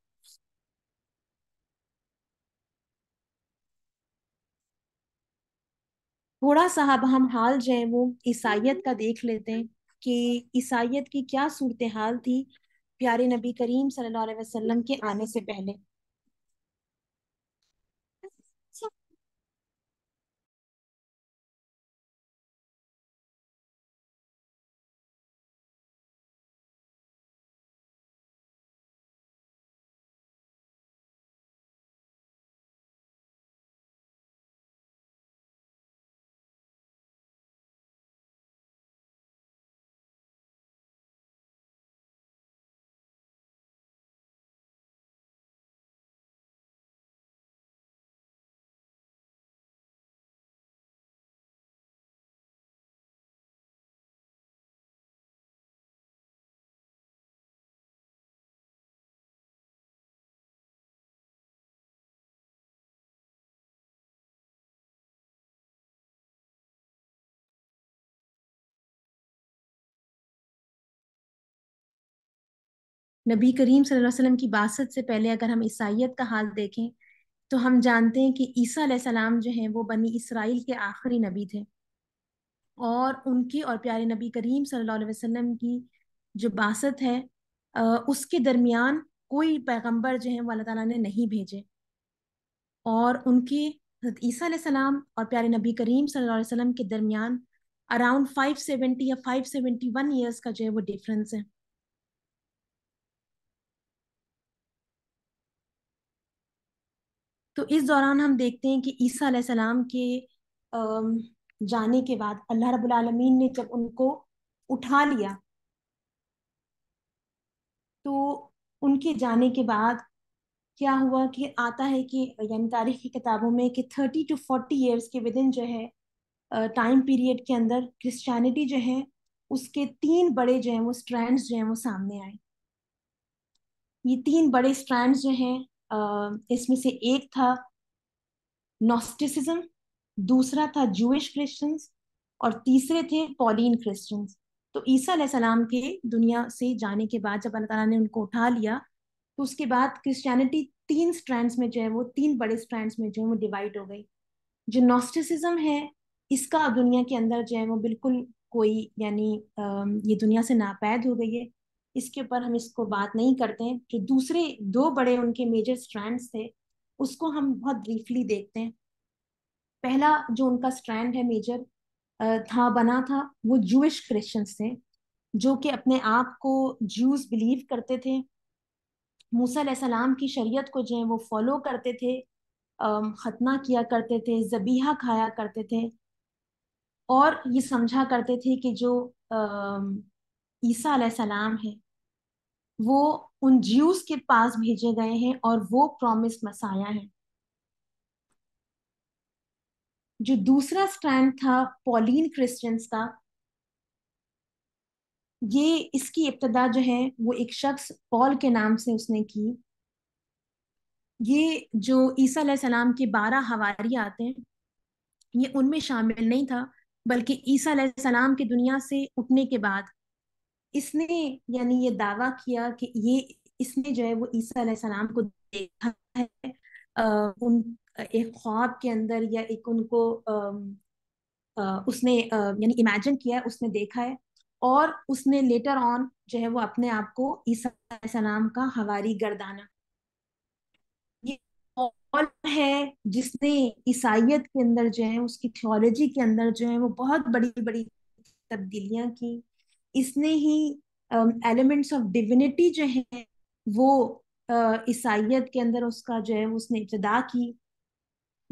Speaker 1: थोड़ा सा अब हम हाल जो है वो ईसाइत हम्म। का देख लेते हैं कि ईसाइत की क्या सूरत हाल थी प्यारे नबी करीम सल्लल्लाहु अलैहि वसल्लम के आने से पहले नबी करीम सल्लल्लाहु अलैहि वसल्लम की बासत से पहले अगर हम ईसाइत का हाल देखें तो हम जानते हैं कि ईसा सलाम जो हैं वो बनी इसराइल के आखिरी नबी थे और उनकी और प्यारे नबी करीम सल्लल्लाहु अलैहि वसल्लम की जो बासत है उसके दरमियान कोई पैगंबर जो है वो अल्लाह ताला ने नहीं भेजे और उनके ईसा सलाम और प्यारे नबी करीम सल्लल्लाहु अलैहि वसल्लम के दरमियान अराउंड 570 या 571 इयर्स का जो है वो डिफरेंस है तो इस दौरान हम देखते हैं कि ईसा सलाम के जाने के बाद अल्लाह रब्बुल आलमीन ने जब उनको उठा लिया तो उनके जाने के बाद क्या हुआ कि आता है कि यानी तारीख की किताबों में कि थर्टी टू फोर्टी ईयर्स के विद इन जो है टाइम पीरियड के अंदर क्रिश्चियनिटी जो है उसके तीन बड़े जो हैं वो स्ट्रैंड्स जो हैं वो सामने आए ये तीन बड़े स्ट्रैंड्स जो हैं इसमें से एक था नॉस्टिसिज्म दूसरा था जूश क्रिश्चियंस और तीसरे थे पॉलिन क्रिश्चियंस तो ईसा सलाम के दुनिया से जाने के बाद जब अल्लाह ताला ने उनको उठा लिया तो उसके बाद क्रिश्चियनिटी तीन स्ट्रैंड्स में जो है वो तीन बड़े स्ट्रैंड्स में जो है वो डिवाइड हो गई जो नॉस्टिसिज्म है इसका दुनिया के अंदर जो है वो बिल्कुल कोई यानी ये दुनिया से नापैद हो गई है इसके ऊपर हम इसको बात नहीं करते हैं जो दूसरे दो बड़े उनके मेजर स्ट्रैंड्स थे उसको हम बहुत ब्रीफली देखते हैं पहला जो उनका स्ट्रैंड है मेजर था बना था वो जूश क्रिश्चियंस थे जो कि अपने आप को जूस बिलीव करते थे मूसा सलाम की शरीयत को जो है वो फॉलो करते थे खतना किया करते थे जबीहा खाया करते थे और ये समझा करते थे कि जो ईसा सलाम है वो उन ज्यूस के पास भेजे गए हैं और वो प्रॉमिस मसाया है जो दूसरा स्टैंड था पॉलिन क्रिश्चियंस का ये इसकी इब्तदा जो है वो एक शख्स पॉल के नाम से उसने की ये जो ईसा सलाम के बारह हवारी आते हैं ये उनमें शामिल नहीं था बल्कि ईसा सलाम के दुनिया से उठने के बाद इसने यानी ये दावा किया कि ये इसने जो है वो ईसा सलाम को देखा है आ, उन एक ख्वाब के अंदर या एक उनको आ, आ, उसने यानी इमेजिन किया है उसने देखा है और उसने लेटर ऑन जो है वो अपने आप को ईसा सलाम का हवारी गर्दाना ये है जिसने ईसाइत के अंदर जो है उसकी थियोलॉजी के अंदर जो है वो बहुत बड़ी बड़ी तब्दीलियां की इसने ही एलिमेंट्स ऑफ डिविनिटी जो है वो uh, ईसाइत के अंदर उसका जो है उसने इब्तदा की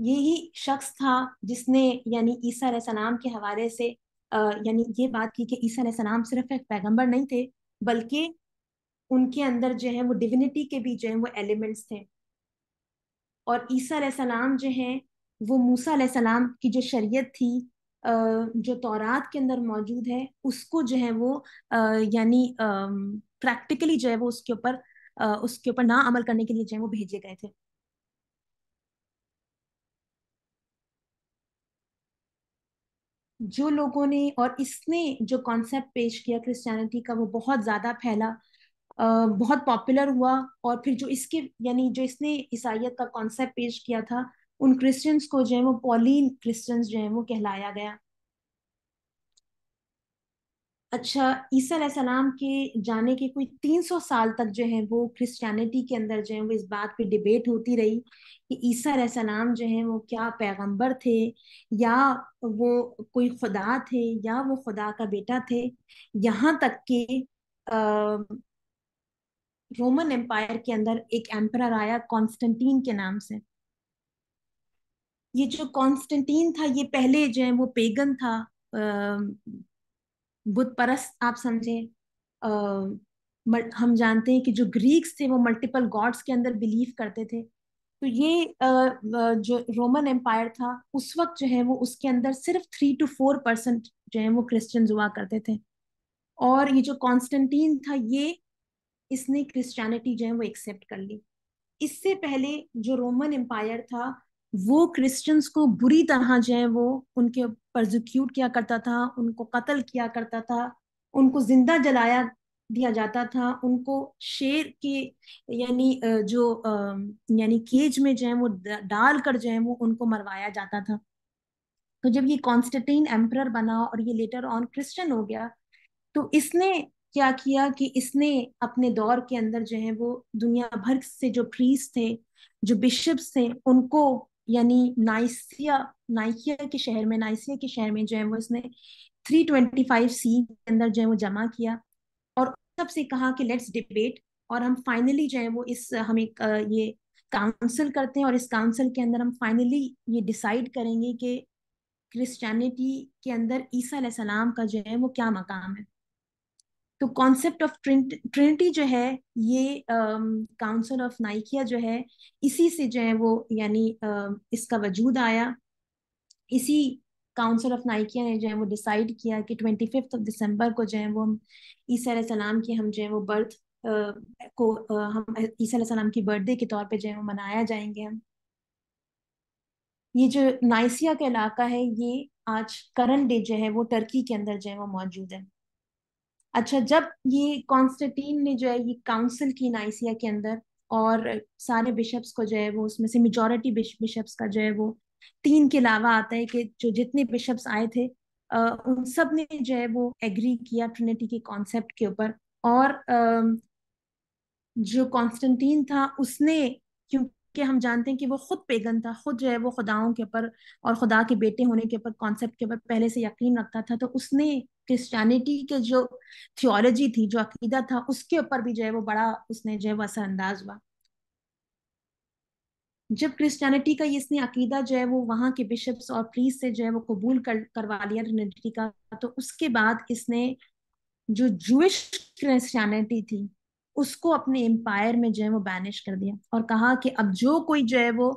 Speaker 1: यही शख्स था जिसने यानी ईसा सलाम के हवाले से uh, यानी ये बात की कि ईसा सलाम सिर्फ एक पैगंबर नहीं थे बल्कि उनके अंदर जो है वो डिविनिटी के भी जो है वो एलिमेंट्स थे और ईसा सलाम जो है वो मूसा सलाम की जो शरीयत थी जो तौरात के अंदर मौजूद है उसको जो है वो यानी प्रैक्टिकली जो है वो उसके ऊपर उसके ऊपर ना अमल करने के लिए जो है वो भेजे गए थे जो लोगों ने और इसने जो कॉन्सेप्ट पेश किया क्रिश्चियनिटी का वो बहुत ज़्यादा फैला बहुत पॉपुलर हुआ और फिर जो इसके यानी जो इसने ईसाइत का कॉन्सेप्ट पेश किया था उन क्रिश्चियंस को जो है वो पॉलिन क्रिश्चियंस जो है वो कहलाया गया अच्छा ईसा सलाम के जाने के कोई 300 साल तक जो है वो क्रिश्चियनिटी के अंदर जो है वो इस बात पे डिबेट होती रही कि ईसा सलाम जो है वो क्या पैगंबर थे या वो कोई खुदा थे या वो खुदा का बेटा थे यहाँ तक कि रोमन एम्पायर के अंदर एक एम्पर आया कॉन्स्टेंटीन के नाम से ये जो कॉन्स्टेंटीन था ये पहले जो है वो पेगन था बुद्ध परस्त आप समझें हम जानते हैं कि जो ग्रीक्स थे वो मल्टीपल गॉड्स के अंदर बिलीव करते थे तो ये जो रोमन एम्पायर था उस वक्त जो है वो उसके अंदर सिर्फ थ्री टू फोर परसेंट जो है वो क्रिश्चियंस हुआ करते थे और ये जो कॉन्स्टेंटीन था ये इसने क्रिश्चियनिटी जो है वो एक्सेप्ट कर ली इससे पहले जो रोमन एम्पायर था वो क्रिश्चियंस को बुरी तरह जो है वो उनके प्रोजिक्यूट किया करता था उनको कत्ल किया करता था उनको जिंदा जलाया दिया जाता था उनको शेर के यानी जो यानी केज में जो है वो डाल कर जो है वो उनको मरवाया जाता था तो जब ये कॉन्स्टेटीन एम्पर बना और ये लेटर ऑन क्रिश्चियन हो गया तो इसने क्या किया कि इसने अपने दौर के अंदर जो है वो दुनिया भर से जो प्रीस थे जो बिशप्स थे उनको यानी नाइसिया नाइकिया के शहर में नाइसिया के शहर में जो है वो इसने 325 सी के अंदर जो है वो जमा किया और सबसे कहा कि लेट्स डिबेट और हम फाइनली जो है वो इस हम एक ये काउंसिल करते हैं और इस काउंसिल के अंदर हम फाइनली ये डिसाइड करेंगे कि क्रिश्चियनिटी के अंदर ईसा सलाम का जो है वो क्या मकाम है तो कॉन्सेप्ट ऑफ ट्रिनिटी जो है ये काउंसिल ऑफ नाइकिया जो है इसी से जो है वो यानी uh, इसका वजूद आया इसी काउंसिल ऑफ नाइकिया ने जो है वो डिसाइड किया कि ट्वेंटी फिफ्थ ऑफ दिसंबर को जो है वो हम ईसा सलाम की हम जो है वो बर्थ uh, को uh, हम ईसा सलाम की बर्थडे के तौर पे जो है वो मनाया जाएंगे हम ये जो नाइसिया का इलाका है ये आज करंट डे जो है वो टर्की के अंदर जो है वो मौजूद है अच्छा जब ये कॉन्स्टेंटीन ने जो है ये काउंसिल की नाइसिया के अंदर और सारे बिशप्स को जो है वो उसमें से मेजोरिटी बिशप्स का जो है वो तीन के अलावा आता है कि जो जितने बिशप्स आए थे आ, उन सब ने जो है वो एग्री किया ट्रिनिटी के कॉन्सेप्ट के ऊपर और आ, जो कॉन्स्टेंटीन था उसने क्योंकि कि हम जानते हैं कि वो खुद पेगन था खुद जो है वो खुदाओं के ऊपर और खुदा के बेटे होने के ऊपर कॉन्सेप्ट के ऊपर पहले से यकीन रखता था तो उसने क्रिस्टानिटी के जो थियोलॉजी थी जो अकीदा था उसके ऊपर भी जो है वो बड़ा उसने जो है वो असरअंदाज हुआ जब क्रिस्टानिटी का इसने अकीदा जो है वो वहां के बिशप्स और प्रीस से जो है वो कबूल कर करवा लिया ट्रिनिटी का तो उसके बाद इसने जो जूश क्रिस्टानिटी थी उसको अपने एम्पायर में जो है वो बैनिश कर दिया और कहा कि अब जो कोई जो है वो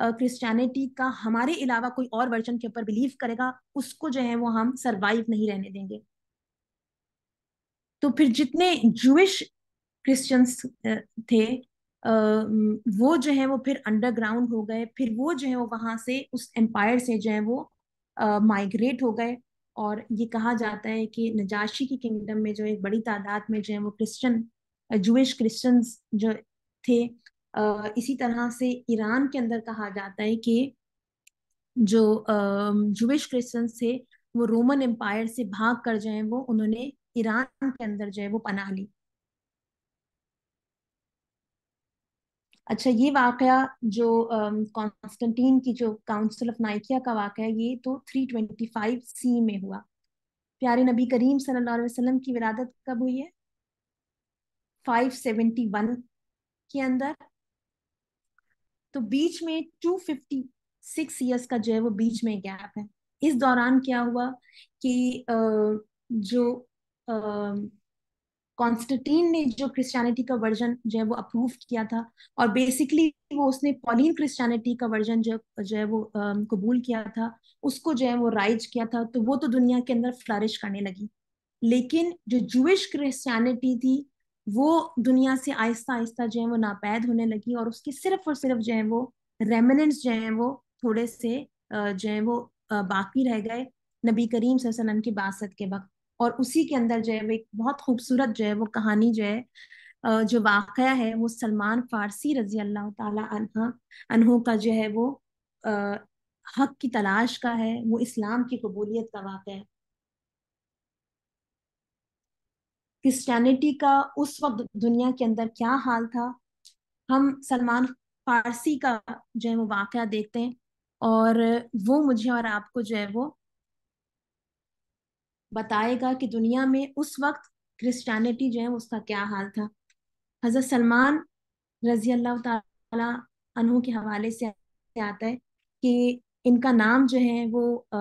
Speaker 1: क्रिश्चियनिटी का हमारे अलावा कोई और वर्जन के ऊपर बिलीव करेगा उसको जो है वो हम सरवाइव नहीं रहने देंगे तो फिर जितने जूश क्रिश्चियंस थे वो जो है वो फिर अंडरग्राउंड हो गए फिर वो जो है वो वहां से उस एम्पायर से जो है वो माइग्रेट हो गए और ये कहा जाता है कि नजाशी की किंगडम में जो एक बड़ी तादाद में जो है वो क्रिश्चियन जूश क्रिश्चन जो थे इसी तरह से ईरान के अंदर कहा जाता है कि जो जूश क्रिश्चन थे वो रोमन एम्पायर से भाग कर जो वो उन्होंने ईरान के अंदर जो है वो पनाह ली अच्छा ये वाकया जो कॉन्स्टेंटीन की जो काउंसिल ऑफ नाइकिया का वाकया ये तो 325 सी में हुआ प्यारे नबी करीम सल्लल्लाहु अलैहि वसल्लम की विरादत कब हुई है 571 के अंदर तो बीच में 256 इयर्स का जो है वो बीच में गैप है इस दौरान क्या हुआ कि जो कॉन्स्टेंटीन ने जो क्रिश्चियनिटी का वर्जन जो है वो अप्रूव किया था और बेसिकली वो उसने पॉलिन क्रिश्चियनिटी का वर्जन जो जो है वो कबूल किया था उसको जो है वो राइज किया था तो वो तो दुनिया के अंदर फ्लरिश करने लगी लेकिन जो जूश क्रिश्चियनिटी थी वो दुनिया से आहिस्ता आहिस्ता जो है वो नापैद होने लगी और उसके सिर्फ और सिर्फ जो है वो रेमिनेंट्स जो है वो थोड़े से जो है वो बाकी रह गए नबी करीम सल्लम की बासत के वक्त और उसी के अंदर जो है वो एक बहुत खूबसूरत जो है वो कहानी जो है जो वाक़ है वो सलमान फारसी रजी अल्लाह तहों का जो है वो हक की तलाश का है वो इस्लाम की कबूलियत का वाक़ है क्रिस्टानिटी का उस वक्त दुनिया के अंदर क्या हाल था हम सलमान फारसी का जो है वो वाक़ देखते हैं और वो मुझे और आपको जो है वो बताएगा कि दुनिया में उस वक्त क्रिस्टानिटी जो है उसका क्या हाल था हज़रत सलमान रजी अल्लाह तहों के हवाले से आता है कि इनका नाम जो है वो आ,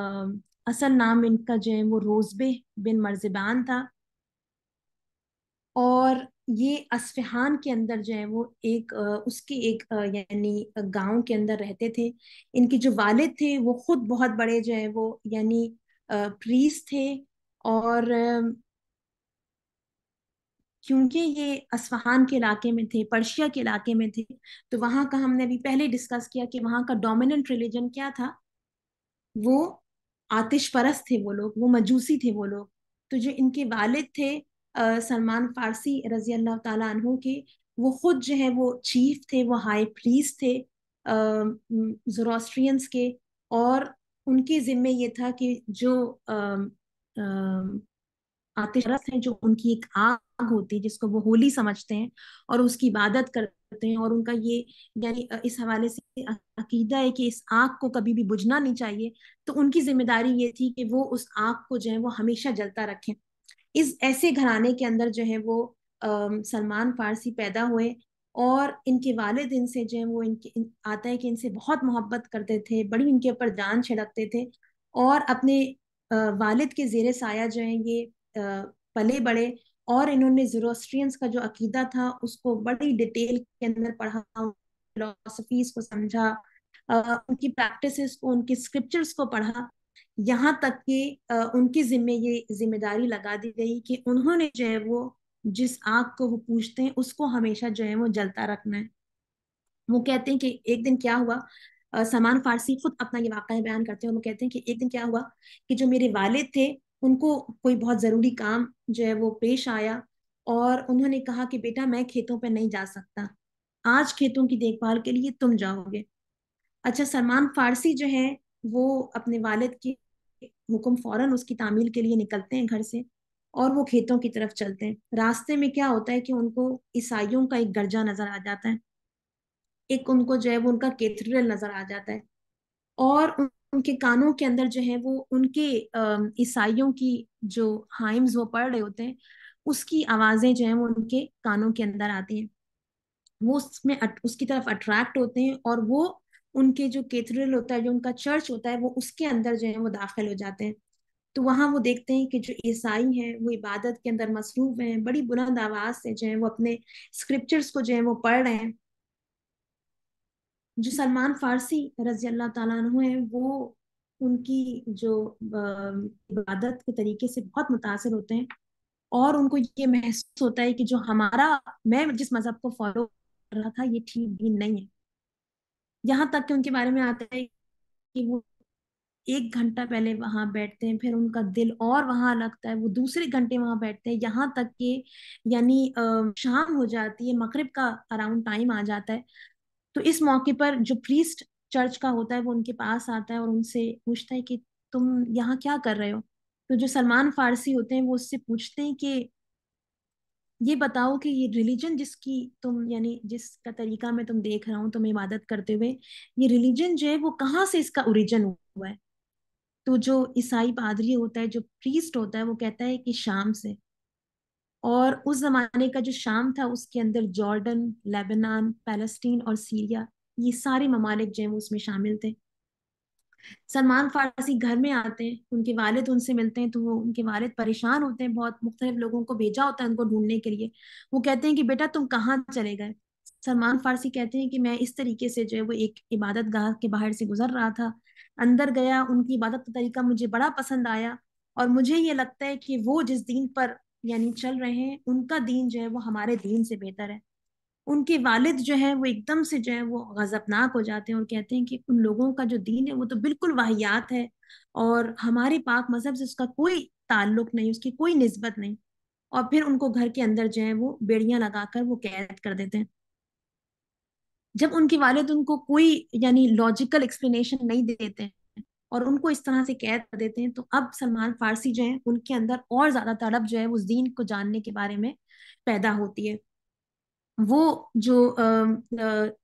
Speaker 1: असल नाम इनका जो है वो रोजबे बिन मर्जबान था और ये अस्फहान के अंदर जो है वो एक उसके एक यानी गांव के अंदर रहते थे इनके जो वालिद थे वो खुद बहुत बड़े जो है वो यानी प्रीस थे और क्योंकि ये असफहान के इलाके में थे पर्शिया के इलाके में थे तो वहाँ का हमने अभी पहले डिस्कस किया कि वहाँ का डोमिनेंट रिलीजन क्या था वो आतिश परस्त थे वो लोग वो मजूसी थे वो लोग तो जो इनके वालिद थे सलमान फारसी रजी अल्लाह तु के वो खुद जो है वो चीफ थे वो हाई प्रीस थे जोरोस्ट्रियंस के और उनके ज़िम्मे ये था कि जो आतिशरस हैं जो उनकी एक आग होती है जिसको वो होली समझते हैं और उसकी इबादत करते हैं और उनका ये यानी इस हवाले से अकीदा है कि इस आग को कभी भी बुझना नहीं चाहिए तो उनकी जिम्मेदारी ये थी कि वो उस आग को जो है वो हमेशा जलता रखें इस ऐसे घराने के अंदर जो है वो सलमान फारसी पैदा हुए और इनके वालिद इनसे जो है वो इनके इन, आता है कि इनसे बहुत मोहब्बत करते थे बड़ी इनके ऊपर जान छिड़कते थे और अपने वालिद के जेर साया जो है ये पले बड़े और इन्होंने जोरोस्ट्रियंस का जो अकीदा था उसको बड़ी डिटेल के अंदर पढ़ा फिलोसफीज को समझा उनकी प्रैक्टिसेस को उनकी स्क्रिप्चर्स को पढ़ा यहाँ तक कि उनकी जिम्मे ये जिम्मेदारी लगा दी गई कि उन्होंने जो है वो जिस आग को वो पूछते हैं उसको हमेशा जो है वो जलता रखना है वो कहते हैं कि एक दिन क्या हुआ समान फारसी खुद अपना ये वाक़ बयान करते हैं वो कहते हैं कि एक दिन क्या हुआ कि जो मेरे वालिद थे उनको कोई बहुत ज़रूरी काम जो है वो पेश आया और उन्होंने कहा कि बेटा मैं खेतों पर नहीं जा सकता आज खेतों की देखभाल के लिए तुम जाओगे अच्छा सलमान फारसी जो है वो अपने वालिद की हुक्म फौरन उसकी तामील के लिए निकलते हैं घर से और वो खेतों की तरफ चलते हैं रास्ते में क्या होता है कि उनको ईसाइयों का एक गर्जा नजर आ जाता है एक उनको जो है वो उनका कैथेड्रल नजर आ जाता है और उनके कानों के अंदर जो है वो उनके ईसाइयों की जो हाइम्स वो पढ़ रहे होते हैं उसकी आवाजें जो है वो उनके कानों के अंदर आती हैं वो उसमें उसकी तरफ अट्रैक्ट होते हैं और वो उनके जो केथरल होता है जो उनका चर्च होता है वो उसके अंदर जो है वो दाखिल हो जाते हैं तो वहाँ वो देखते हैं कि जो ईसाई हैं वो इबादत के अंदर मसरूफ हैं बड़ी बुलंद आवाज से जो है वो अपने स्क्रिप्चर्स को जो है वो पढ़ रहे हैं जो सलमान फारसी रजी अल्लाह तु हैं वो उनकी जो इबादत के तरीके से बहुत मुतासर होते हैं और उनको ये महसूस होता है कि जो हमारा मैं जिस मज़हब को फॉलो कर रहा था ये ठीक भी नहीं है यहाँ तक कि उनके बारे में आता है कि वो एक घंटा पहले वहां बैठते हैं फिर उनका दिल और वहां लगता है वो दूसरे घंटे वहां बैठते हैं यहाँ तक कि यानी शाम हो जाती है मकरब का अराउंड टाइम आ जाता है तो इस मौके पर जो प्रीस्ट चर्च का होता है वो उनके पास आता है और उनसे पूछता है कि तुम यहाँ क्या कर रहे हो तो जो सलमान फारसी होते हैं वो उससे पूछते हैं कि ये बताओ कि ये रिलीजन जिसकी तुम यानी जिसका तरीका मैं तुम देख रहा हूँ तुम इबादत करते हुए ये रिलीजन जो है वो कहाँ से इसका ओरिजिन हुआ है तो जो ईसाई पादरी होता है जो प्रीस्ट होता है वो कहता है कि शाम से और उस जमाने का जो शाम था उसके अंदर जॉर्डन लेबनान पैलेस्टीन और सीरिया ये सारे ममालिक जो हैं वो उसमें शामिल थे सलमान फारसी घर में आते हैं उनके वालिद उनसे मिलते हैं तो वो उनके वालिद परेशान होते हैं बहुत मुख्तलिफ लोगों को भेजा होता है उनको ढूंढने के लिए वो कहते हैं कि बेटा तुम कहाँ चले गए सलमान फारसी कहते हैं कि मैं इस तरीके से जो है वो एक इबादत गाह के बाहर से गुजर रहा था अंदर गया उनकी इबादत का तरीका मुझे बड़ा पसंद आया और मुझे ये लगता है कि वो जिस दिन पर यानी चल रहे हैं उनका दीन जो है वो हमारे दीन से बेहतर है उनके वालिद जो है वो एकदम से जो है वो गजबनाक हो जाते हैं और कहते हैं कि उन लोगों का जो दीन है वो तो बिल्कुल वाहियात है और हमारे पाक मजहब से उसका कोई ताल्लुक नहीं उसकी कोई नस्बत नहीं और फिर उनको घर के अंदर जो है वो बेड़ियां लगाकर वो कैद कर देते हैं जब उनके वालिद उनको कोई यानी लॉजिकल एक्सप्लेनेशन नहीं देते हैं और उनको इस तरह से कैद कर देते हैं तो अब सलमान फारसी जो है उनके अंदर और ज्यादा तड़प जो है उस दीन को जानने के बारे में पैदा होती है वो जो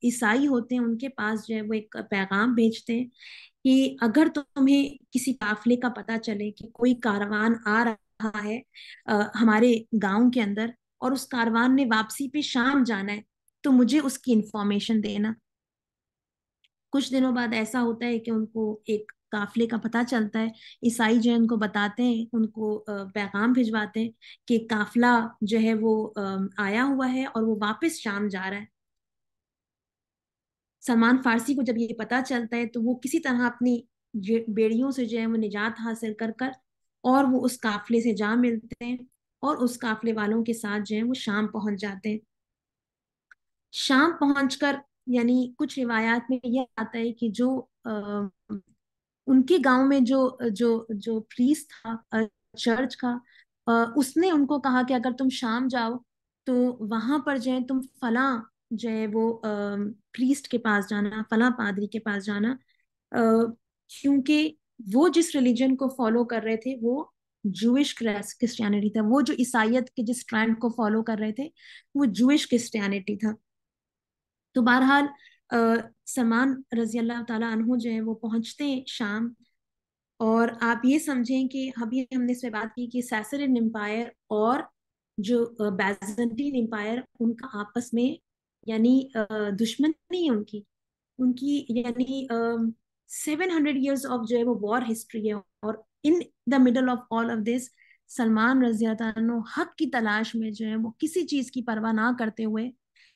Speaker 1: ईसाई होते हैं उनके पास जो है वो एक पैगाम भेजते हैं कि अगर तुम्हें किसी काफिले का पता चले कि कोई कारवान आ रहा है हमारे गांव के अंदर और उस कारवान ने वापसी पे शाम जाना है तो मुझे उसकी इंफॉर्मेशन देना कुछ दिनों बाद ऐसा होता है कि उनको एक काफले का पता चलता है ईसाई जो है उनको बताते हैं उनको पैगाम भिजवाते हैं कि काफला जो है वो आया हुआ है और वो वापस शाम जा रहा है सलमान फारसी को जब ये पता चलता है तो वो किसी तरह अपनी बेड़ियों से जो है वो निजात हासिल कर कर और वो उस काफले से जा मिलते हैं और उस काफले वालों के साथ जो है वो शाम पहुंच जाते हैं शाम पहुंचकर यानी कुछ रिवायात में यह आता है कि जो उनके गांव में जो जो जो प्रीस था चर्च का उसने उनको कहा कि अगर तुम शाम जाओ तो वहां पर जो तुम फला जो है वो प्रीस्ट के पास जाना फला पादरी के पास जाना क्योंकि वो जिस रिलीजन को फॉलो कर रहे थे वो जूश क्रिस्टियनिटी था वो जो ईसाइत के जिस ट्रेंड को फॉलो कर रहे थे वो जूश क्रिस्टियनिटी था तो बहरहाल सलमान रजी अल्लाह तु जो है वो पहुंचते शाम और आप ये समझें कि अभी हमने इस पर बात की कि सैसरिन एम्पायर और जो बैजेंटीन एम्पायर उनका आपस में यानी दुश्मनी है उनकी उनकी यानी सेवन हंड्रेड ईयर्स ऑफ जो है वो वॉर हिस्ट्री है और in the middle of all of this Salman रजिया हक की तलाश में जो है वो किसी चीज की परवाह ना करते हुए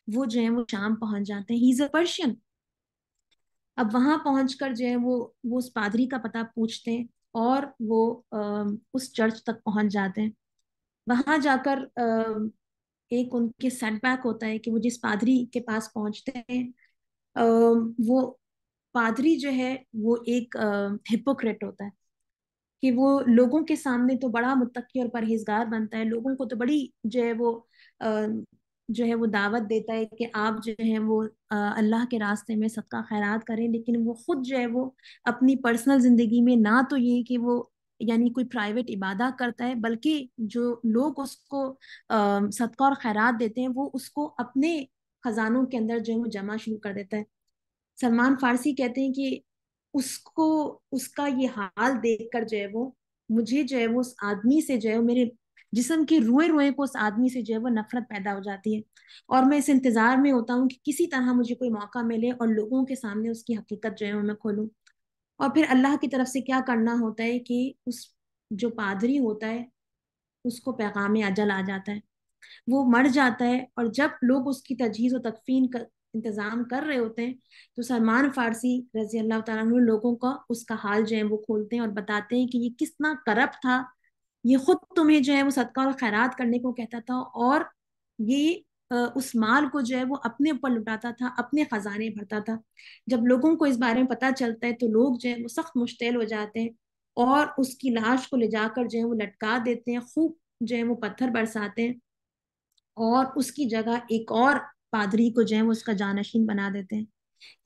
Speaker 1: वो जो है वो शाम पहुंच जाते हैं ही इज अ पर्शियन अब वहां पहुंच कर जो है वो वो उस पादरी का पता पूछते हैं और वो उस चर्च तक पहुंच जाते हैं वहां जाकर एक उनके सेटबैक होता है कि वो जिस पादरी के पास पहुंचते हैं वो पादरी जो है वो एक हिपोक्रेट होता है कि वो लोगों के सामने तो बड़ा मुतकी और परहेजगार बनता है लोगों को तो बड़ी जो है वो जो है वो दावत देता है कि आप जो है वो अल्लाह के रास्ते में सबका खैरात करें लेकिन वो खुद जो है वो अपनी पर्सनल ज़िंदगी में ना तो ये कि वो यानी कोई प्राइवेट इबादा करता है बल्कि जो लोग उसको सदका और खैरात देते हैं वो उसको अपने खजानों के अंदर जो है वो जमा शुरू कर देता है सलमान फारसी कहते हैं कि उसको उसका ये हाल देखकर जो है वो मुझे जो है वो उस आदमी से जो है वो मेरे जिसम के रुए रुए को उस आदमी से जो है वो नफरत पैदा हो जाती है और मैं इस इंतज़ार में होता हूँ कि किसी तरह मुझे कोई मौका मिले और लोगों के सामने उसकी हकीकत जो है वो मैं खोलूँ और फिर अल्लाह की तरफ से क्या करना होता है कि उस जो पादरी होता है उसको पैगाम अजल आ जाता है वो मर जाता है और जब लोग उसकी तजीज और तकफीन कर इंतज़ाम कर रहे होते हैं तो सलमान फ़ारसी रजी अल्लाह तुम लोगों का उसका हाल जो है वो खोलते हैं और बताते हैं कि ये कितना करप था ये खुद तुम्हें जो है वो सदका और खैरात करने को कहता था और ये उस माल को जो है वो अपने ऊपर लुटाता था अपने खजाने भरता था जब लोगों को इस बारे में पता चलता है तो लोग जो है वो सख्त मुश्तिल हो जाते हैं और उसकी लाश को ले जाकर जो है वो लटका देते हैं खूब जो है वो पत्थर बरसाते हैं और उसकी जगह एक और पादरी को जो है वो उसका जानशीन बना देते हैं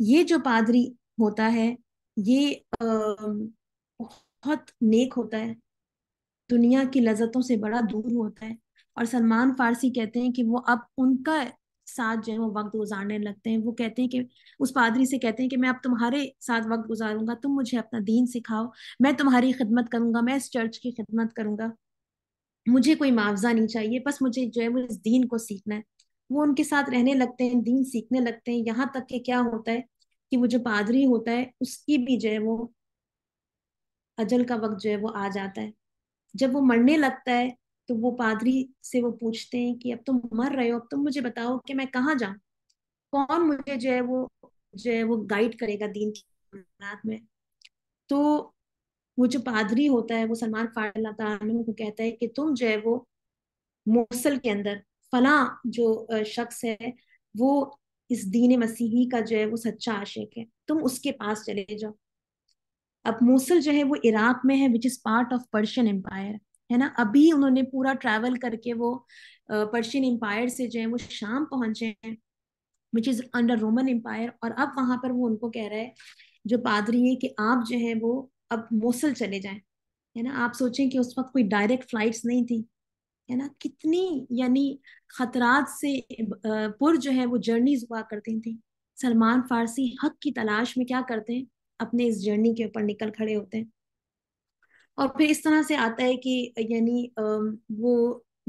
Speaker 1: ये जो पादरी होता है ये बहुत नेक होता है दुनिया की लजतों से बड़ा दूर होता है और सलमान फारसी कहते हैं कि वो अब उनका साथ जो है वो वक्त गुजारने लगते हैं वो कहते हैं कि उस पादरी से कहते हैं कि मैं अब तुम्हारे साथ वक्त गुजारूंगा तुम मुझे अपना दीन सिखाओ मैं तुम्हारी खिदमत करूंगा मैं इस चर्च की खिदमत करूंगा मुझे कोई मुआवजा नहीं चाहिए बस मुझे जो है वो इस दीन को सीखना है वो उनके साथ रहने लगते हैं दीन सीखने लगते हैं यहाँ तक कि क्या होता है कि वो जो पादरी होता है उसकी भी जो है वो अजल का वक्त जो है वो आ जाता है जब वो मरने लगता है तो वो पादरी से वो पूछते हैं कि अब तुम मर रहे हो अब तुम मुझे बताओ कि मैं कहाँ जाऊं कौन मुझे जो है वो जो है वो गाइड करेगा दीन की रात में तो वो जो पादरी होता है वो सलमान फारला को कहता है कि तुम जो है वो मोसल के अंदर फला जो शख्स है वो इस दीन मसीही का जो है वो सच्चा आशिक है तुम उसके पास चले जाओ अब मोसल जो है वो इराक में है which is part of Persian empire है ना अभी उन्होंने पूरा ट्रैवल करके वो पर्शियन एम्पायर से जो है वो शाम पहुंचे हैं which is under Roman empire और अब वहां पर वो उनको कह रहा है जो पादरी है कि आप जो है वो अब मोसल चले जाए है ना आप सोचें कि उस वक्त कोई डायरेक्ट फ्लाइट्स नहीं थी है ना कितनी यानी खतरात से पुर जो है वो जर्नीज हुआ करती थी सलमान फारसी हक की तलाश में क्या करते हैं अपने इस जर्नी के ऊपर निकल खड़े होते हैं और फिर इस तरह से आता है कि यानी वो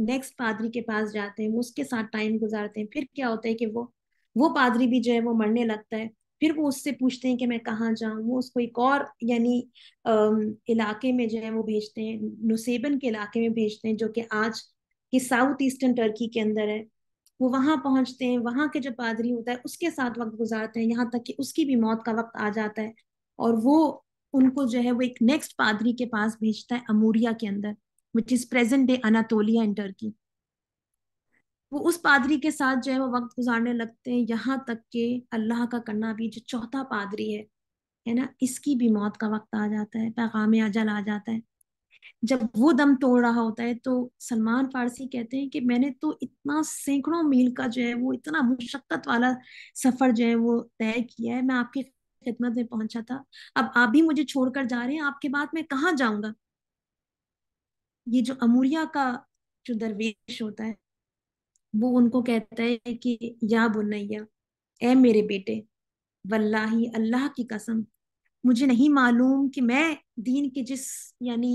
Speaker 1: नेक्स्ट पादरी के पास जाते हैं वो उसके साथ टाइम गुजारते हैं फिर क्या होता है कि वो वो पादरी भी जो है वो मरने लगता है फिर वो उससे पूछते हैं कि मैं कहाँ जाऊँ वो उसको एक और यानी इलाके में जो है वो भेजते हैं नुसेबन के इलाके में भेजते हैं जो कि आज की साउथ ईस्टर्न टर्की के अंदर है वो वहां पहुंचते हैं वहां के जो पादरी होता है उसके साथ वक्त गुजारते हैं यहाँ तक कि उसकी भी मौत का वक्त आ जाता है और वो उनको जो है वो एक नेक्स्ट पादरी के पास भेजता है अमूरिया के अंदर which is present day Anatolia in Turkey वो उस पादरी के साथ जो है वो वक्त गुजारने लगते हैं यहाँ तक के अल्लाह का करना भी जो चौथा पादरी है है ना इसकी भी मौत का वक्त आ जाता है पैगाम अजल आ जाता है जब वो दम तोड़ रहा होता है तो सलमान फारसी कहते हैं कि मैंने तो इतना सैकड़ों मील का जो है वो इतना मुशक्कत वाला सफर जो है वो तय किया है मैं आपके खिदमत में पहुंचा था अब आप भी मुझे छोड़कर जा रहे हैं आपके बाद मैं कहाँ जाऊंगा ये जो अमूरिया का जो दरवेश होता है वो उनको कहता है कि या बुनैया ऐ मेरे बेटे वल्लाही अल्लाह की कसम मुझे नहीं मालूम कि मैं दीन के जिस यानी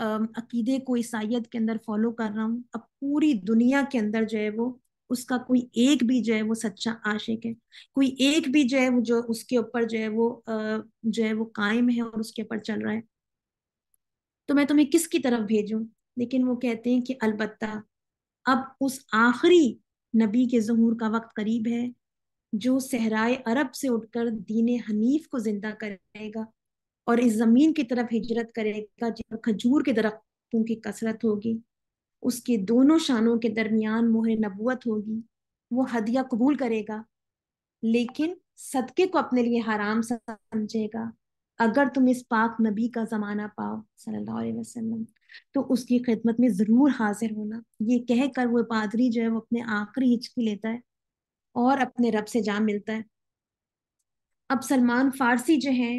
Speaker 1: अकीदे को ईसाइत के अंदर फॉलो कर रहा हूँ अब पूरी दुनिया के अंदर जो है वो उसका कोई एक भी जो है वो सच्चा आशिक है कोई एक भी जो है वो जो उसके ऊपर जो है वो जो है वो कायम है और उसके ऊपर चल रहा है तो मैं तुम्हें किसकी तरफ भेजूं लेकिन वो कहते हैं कि अलबत्ता अब उस आखिरी नबी के जहूर का वक्त करीब है जो सहराए अरब से उठकर दीन हनीफ को जिंदा करेगा और इस जमीन की तरफ हिजरत करेगा जहाँ खजूर के दरख्तों की कसरत होगी उसके दोनों शानों के दरमियान मोहर नबूत होगी वो हदिया कबूल करेगा लेकिन सदके को अपने लिए हराम समझेगा अगर तुम इस पाक नबी का जमाना पाओ सल्लल्लाहु अलैहि वसल्लम तो उसकी खिदमत में जरूर हाजिर होना ये कहकर कर वो पादरी जो है वो अपने आखिरी हिचकी लेता है और अपने रब से जा मिलता है अब सलमान फारसी जो है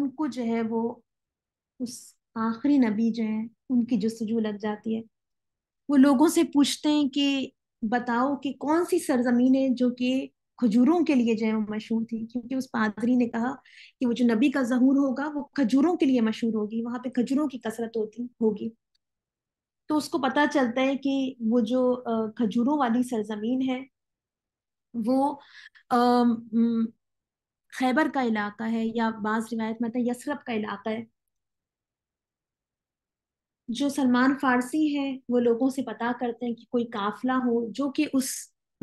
Speaker 1: उनको जो है वो उस आखिरी नबी जो है उनकी जस्तजू लग जाती है वो लोगों से पूछते हैं कि बताओ कि कौन सी सरजमीन है जो कि खजूरों के लिए जो है वो मशहूर थी क्योंकि उस पादरी ने कहा कि वो जो नबी का जहूर होगा वो खजूरों के लिए मशहूर होगी वहां पे खजूरों की कसरत होती होगी तो उसको पता चलता है कि वो जो खजूरों वाली सरजमीन है वो खैबर का इलाका है या बाज रिवायत में आता है यसरफ का इलाका है जो सलमान फारसी हैं वो लोगों से पता करते हैं कि कोई काफिला हो जो कि उस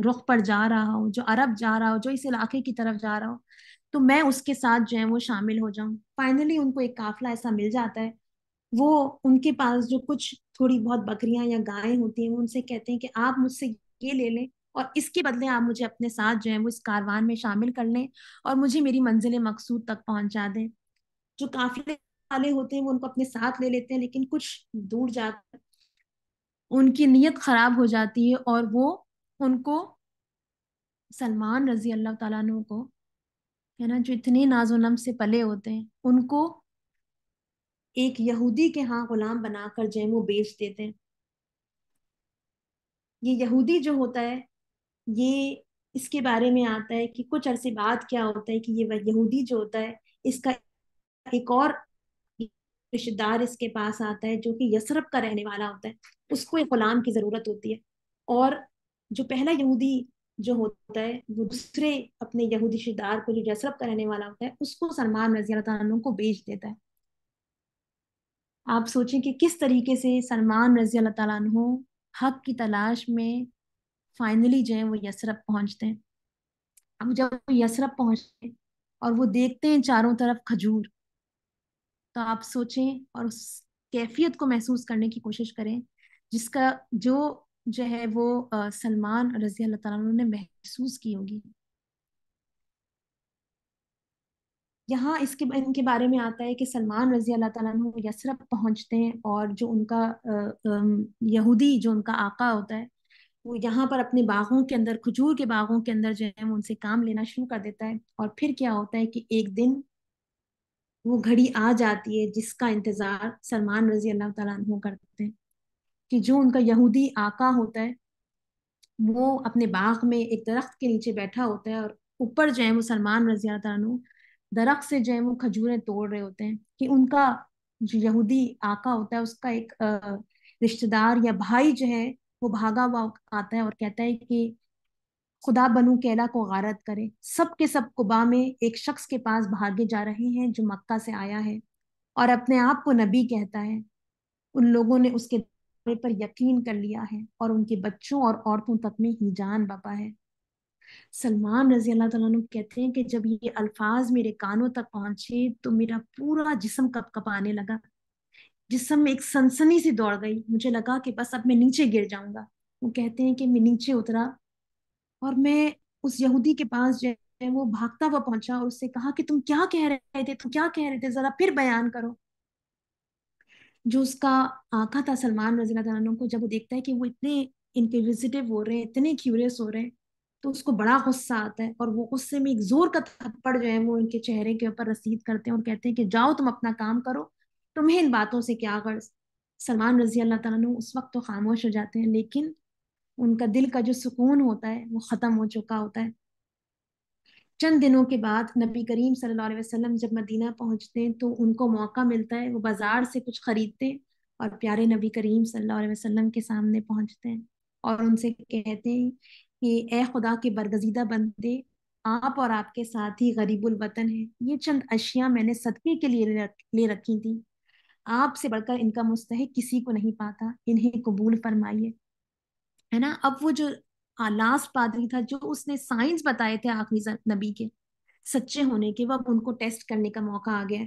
Speaker 1: रुख पर जा रहा हो जो अरब जा रहा हो जो इस इलाके की तरफ जा रहा हो तो मैं उसके साथ जो है वो शामिल हो जाऊं फाइनली उनको एक काफिला ऐसा मिल जाता है वो उनके पास जो कुछ थोड़ी बहुत बकरियां या गायें होती हैं वो उनसे कहते हैं कि आप मुझसे ये ले लें और इसके बदले आप मुझे अपने साथ जो है वो इस कारवान में शामिल कर लें और मुझे मेरी मंजिल मकसूद तक पहुंचा दें जो काफिले वाले होते हैं वो उनको अपने साथ ले लेते हैं लेकिन कुछ दूर जाकर उनकी नीयत खराब हो जाती है और वो उनको सलमान रजी अल्लाह तु को है ना जो इतने नाजोनम से पले होते हैं उनको एक यहूदी के यहाँ गुलाम बनाकर जो है वो बेच देते हैं ये यहूदी जो होता है ये इसके बारे में आता है कि कुछ अरसे बाद क्या होता है कि ये यहूदी जो होता है इसका एक और रिश्तेदार इसके पास आता है जो कि यसरब का रहने वाला होता है उसको एक गुलाम की ज़रूरत होती है और जो पहला यहूदी जो होता है वो दूसरे अपने यहूदी रिश्तेदार को जो यसरब का रहने वाला होता है उसको सलमान रजी अल्लाह को बेच देता है आप सोचें कि किस तरीके से सलमान रजी अल्लाह हक की तलाश में फाइनली जो है वो यसरब पहुंचते हैं अब जब वो यसरब पहुंचते हैं और वो देखते हैं चारों तरफ खजूर तो आप सोचें और उस कैफियत को महसूस करने की कोशिश करें जिसका जो जो है वो सलमान रजी अल्लाह ने महसूस की होगी यहाँ इसके इनके बारे में आता है कि सलमान रजी अल्लाह तला यसरफ पहुंचते हैं और जो उनका यहूदी जो उनका आका होता है वो यहाँ पर अपने बागों के अंदर खजूर के बागों के अंदर जो है वो उनसे काम लेना शुरू कर देता है और फिर क्या होता है कि एक दिन वो घड़ी आ जाती है जिसका इंतजार सलमान रजी अल्लाह तु करते हैं कि जो उनका यहूदी आका होता है वो अपने बाग में एक दरख्त के नीचे बैठा होता है और ऊपर जो है वो सलमान रजी अल्लाह दरख्त से जो है वो खजूरें तोड़ रहे होते हैं कि उनका जो यहूदी आका होता है उसका एक रिश्तेदार या भाई जो है वो भागा हुआ आता है और कहता है कि खुदा बनु कैला को गारत करे सब के सब कुबा में एक शख्स के पास भागे जा रहे हैं जो मक्का से आया है और अपने आप को नबी कहता है उन लोगों ने उसके दावे पर यकीन कर लिया है और उनके बच्चों और औरतों तक में ही जान बपा है सलमान रजी अल्लाह तुम कहते हैं कि जब ये अल्फाज मेरे कानों तक पहुंचे तो मेरा पूरा जिसम कप कपाने लगा जिसम एक सनसनी सी दौड़ गई मुझे लगा कि बस अब मैं नीचे गिर जाऊंगा वो कहते हैं कि मैं नीचे उतरा और मैं उस यहूदी के पास जो है वो भागता हुआ पहुंचा और उससे कहा कि तुम क्या कह रहे थे तुम क्या कह रहे थे जरा फिर बयान करो जो उसका आका था सलमान रजी को जब वो देखता है कि वो इतने इनक्विजिटिव हो रहे हैं इतने क्यूरियस हो रहे हैं तो उसको बड़ा गुस्सा आता है और वो गुस्से में एक जोर का थप्पड़ जो है वो उनके चेहरे के ऊपर रसीद करते हैं और कहते हैं कि जाओ तुम अपना काम करो तुम्हें इन बातों से क्या गर्ज सलमान रजी अल्लाह तु उस वक्त तो खामोश हो जाते हैं लेकिन उनका दिल का जो सुकून होता है वो ख़त्म हो चुका होता है चंद दिनों के बाद नबी करीम सल्लल्लाहु अलैहि वसल्लम जब मदीना पहुंचते हैं तो उनको मौका मिलता है वो बाज़ार से कुछ ख़रीदते हैं और प्यारे नबी करीम सल्लल्लाहु अलैहि वसल्लम के सामने पहुंचते हैं और उनसे कहते हैं कि ए खुदा के बरगजीदा बंदे आप और आपके साथ ही गरीबुल वतन है ये चंद अशिया मैंने सदके के लिए ले रखी थी आपसे बढ़कर इनका मुस्तक किसी को नहीं पाता इन्हें कबूल फरमाइए है ना अब वो जो लास्ट हाँ, पादरी था जो उसने साइंस बताए थे आखिरी नबी के सच्चे होने के वह उनको टेस्ट करने का मौका आ गया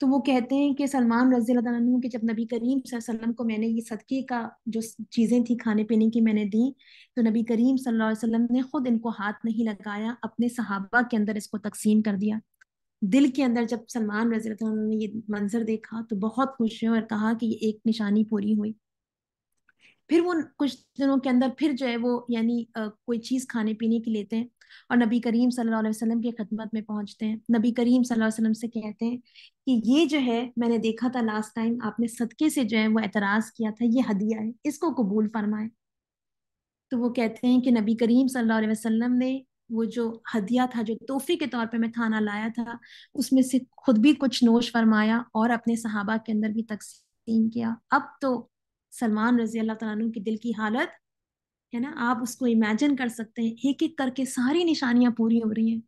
Speaker 1: तो वो कहते हैं कि सलमान रजी के जब नबी करीम वसल्लम को मैंने ये सदक़े का जो चीज़ें थी खाने पीने की मैंने दी तो नबी करीम सल्लल्लाहु अलैहि वसल्लम ने खुद इनको हाथ नहीं लगाया अपने सहाबा के अंदर इसको तकसीम कर दिया दिल के अंदर जब सलमान रजी ने ये मंजर देखा तो बहुत खुश हुए और कहा कि ये एक निशानी पूरी हुई फिर वो कुछ दिनों के अंदर फिर जो है वो यानी कोई चीज़ खाने पीने की लेते हैं और नबी करीम सल्लल्लाहु अलैहि वसल्लम की खदमत में पहुंचते हैं नबी करीम सल्लल्लाहु अलैहि वसल्लम से कहते हैं कि ये जो है मैंने देखा था लास्ट टाइम आपने सदके से जो है वो एतराज़ किया था ये हदिया है इसको कबूल फरमाए तो वो कहते हैं कि नबी करीम सल्लल्लाहु अलैहि वसल्लम ने वो जो हदिया था जो तोहफे के तौर पर मैं थाना लाया था उसमें से खुद भी कुछ नोश फरमाया और अपने सहाबा के अंदर भी तकसीम किया अब तो सलमान रजी अल्लाह तु की दिल की हालत है ना आप उसको इमेजिन कर सकते हैं एक एक करके सारी निशानियां पूरी हो रही हैं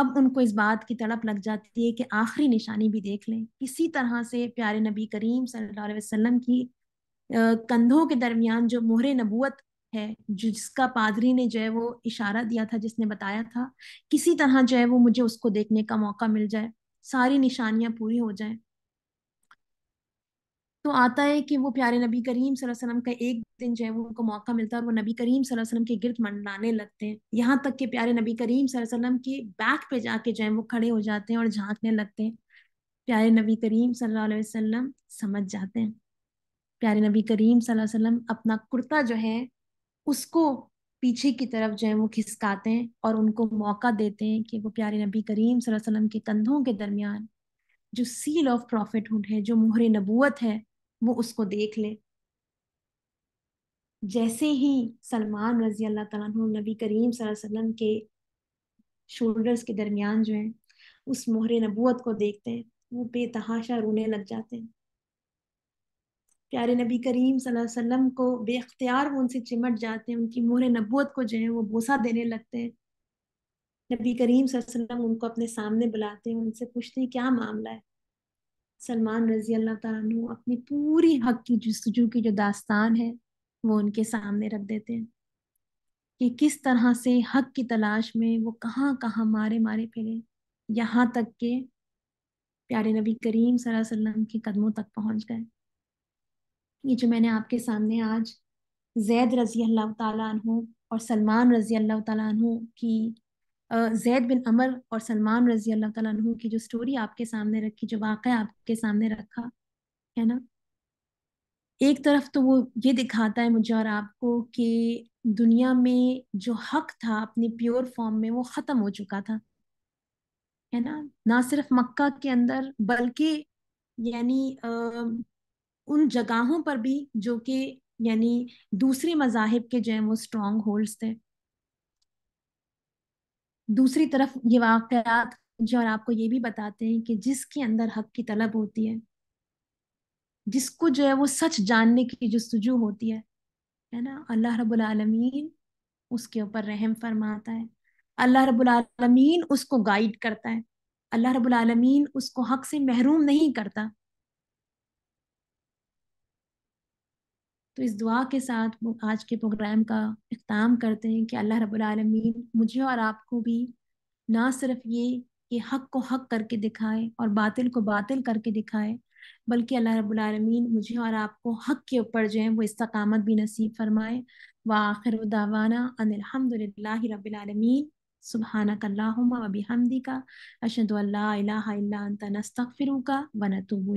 Speaker 1: अब उनको इस बात की तड़प लग जाती है कि आखिरी निशानी भी देख लें इसी तरह से प्यारे नबी करीम सल्लल्लाहु अलैहि वसल्लम की कंधों के दरमियान जो मोहर नबूत है जिसका पादरी ने जो है वो इशारा दिया था जिसने बताया था किसी तरह जो है वो मुझे उसको देखने का मौका मिल जाए सारी निशानियां पूरी हो जाए तो आता है कि वो प्यारे नबी करीम वसल्लम का एक दिन जो है वो उनको मौका मिलता है और वो नबी करीम वसल्लम के गिरद मंडराने लगते हैं यहाँ तक कि प्यारे नबी करीम वसल्लम के बैक पे जाके जो है वो खड़े हो जाते हैं और झांकने लगते हैं प्यारे नबी करीम सल्लल्लाहु अलैहि वसल्लम समझ जाते हैं प्यारे नबी करीम सल्लल्लाहु अलैहि वसल्लम अपना कुर्ता जो है उसको पीछे की तरफ जो है वो खिसकाते हैं और उनको मौका देते हैं कि वो प्यारे नबी करीम वसल्लम के कंधों के दरमियान जो सील ऑफ प्रॉफिटहुड है जो मुहर नबूत है वो उसको देख ले जैसे ही सलमान रजी अल्लाह तु नबी करीम सल्लम के शोल्डर्स के दरमियान जो है उस मोहर नबूत को देखते हैं वो बेतहाशा रोने लग जाते हैं प्यारे नबी करीम वसल्लम को बेख्तियार वो उनसे चिमट जाते हैं उनकी मोहर नबूत को जो है वो बोसा देने लगते हैं नबी करीम वसल्लम उनको अपने सामने बुलाते हैं उनसे पूछते हैं क्या मामला है सलमान रजी अल्लाह तु अपनी पूरी हक की जस्तजू की जो दास्तान है वो उनके सामने रख देते हैं कि किस तरह से हक की तलाश में वो कहाँ कहाँ मारे मारे फिरे यहाँ तक के प्यारे नबी करीम सल्लम के कदमों तक पहुँच गए ये जो मैंने आपके सामने आज जैद रजी अल्लाह तु और सलमान रजी अल्लाह तु की जैद बिन अमर और सलमान रजी अल्लाह तु की जो स्टोरी आपके सामने रखी जो वाक़ आपके सामने रखा है ना एक तरफ तो वो ये दिखाता है मुझे और आपको कि दुनिया में जो हक था अपनी प्योर फॉर्म में वो ख़त्म हो चुका था है ना ना सिर्फ मक्का के अंदर बल्कि यानी आ, उन जगहों पर भी जो कि यानी दूसरे मजाहिब के जो है वो स्ट्रॉन्ग होल्ड्स थे दूसरी तरफ ये वाकयात जो और आपको ये भी बताते हैं कि जिसके अंदर हक की तलब होती है जिसको जो है वो सच जानने की जो सुजू होती है है ना अल्लाह रब्बुल आलमीन उसके ऊपर रहम फरमाता है अल्लाह रब्बुल आलमीन उसको गाइड करता है अल्लाह रब्बुल आलमीन उसको हक से महरूम नहीं करता तो इस दुआ के साथ आज के प्रोग्राम का अख्ताम करते हैं कि अल्लाह रबालमीन मुझे और आपको भी ना सिर्फ ये कि हक को हक करके दिखाए और बातिल को बातिल करके दिखाए बल्कि अल्लाह रबालमीन मुझे और आपको हक के ऊपर जो है वो इस्तकामत भी नसीब फरमाए व आखिर दावाना अनिलहमदिल्ला रबालमीन सुबहाना कल्लाहुमा वबी हमदी का अशद अल्ला इलाहा इल्ला नस्तगफिरुका व नतूबु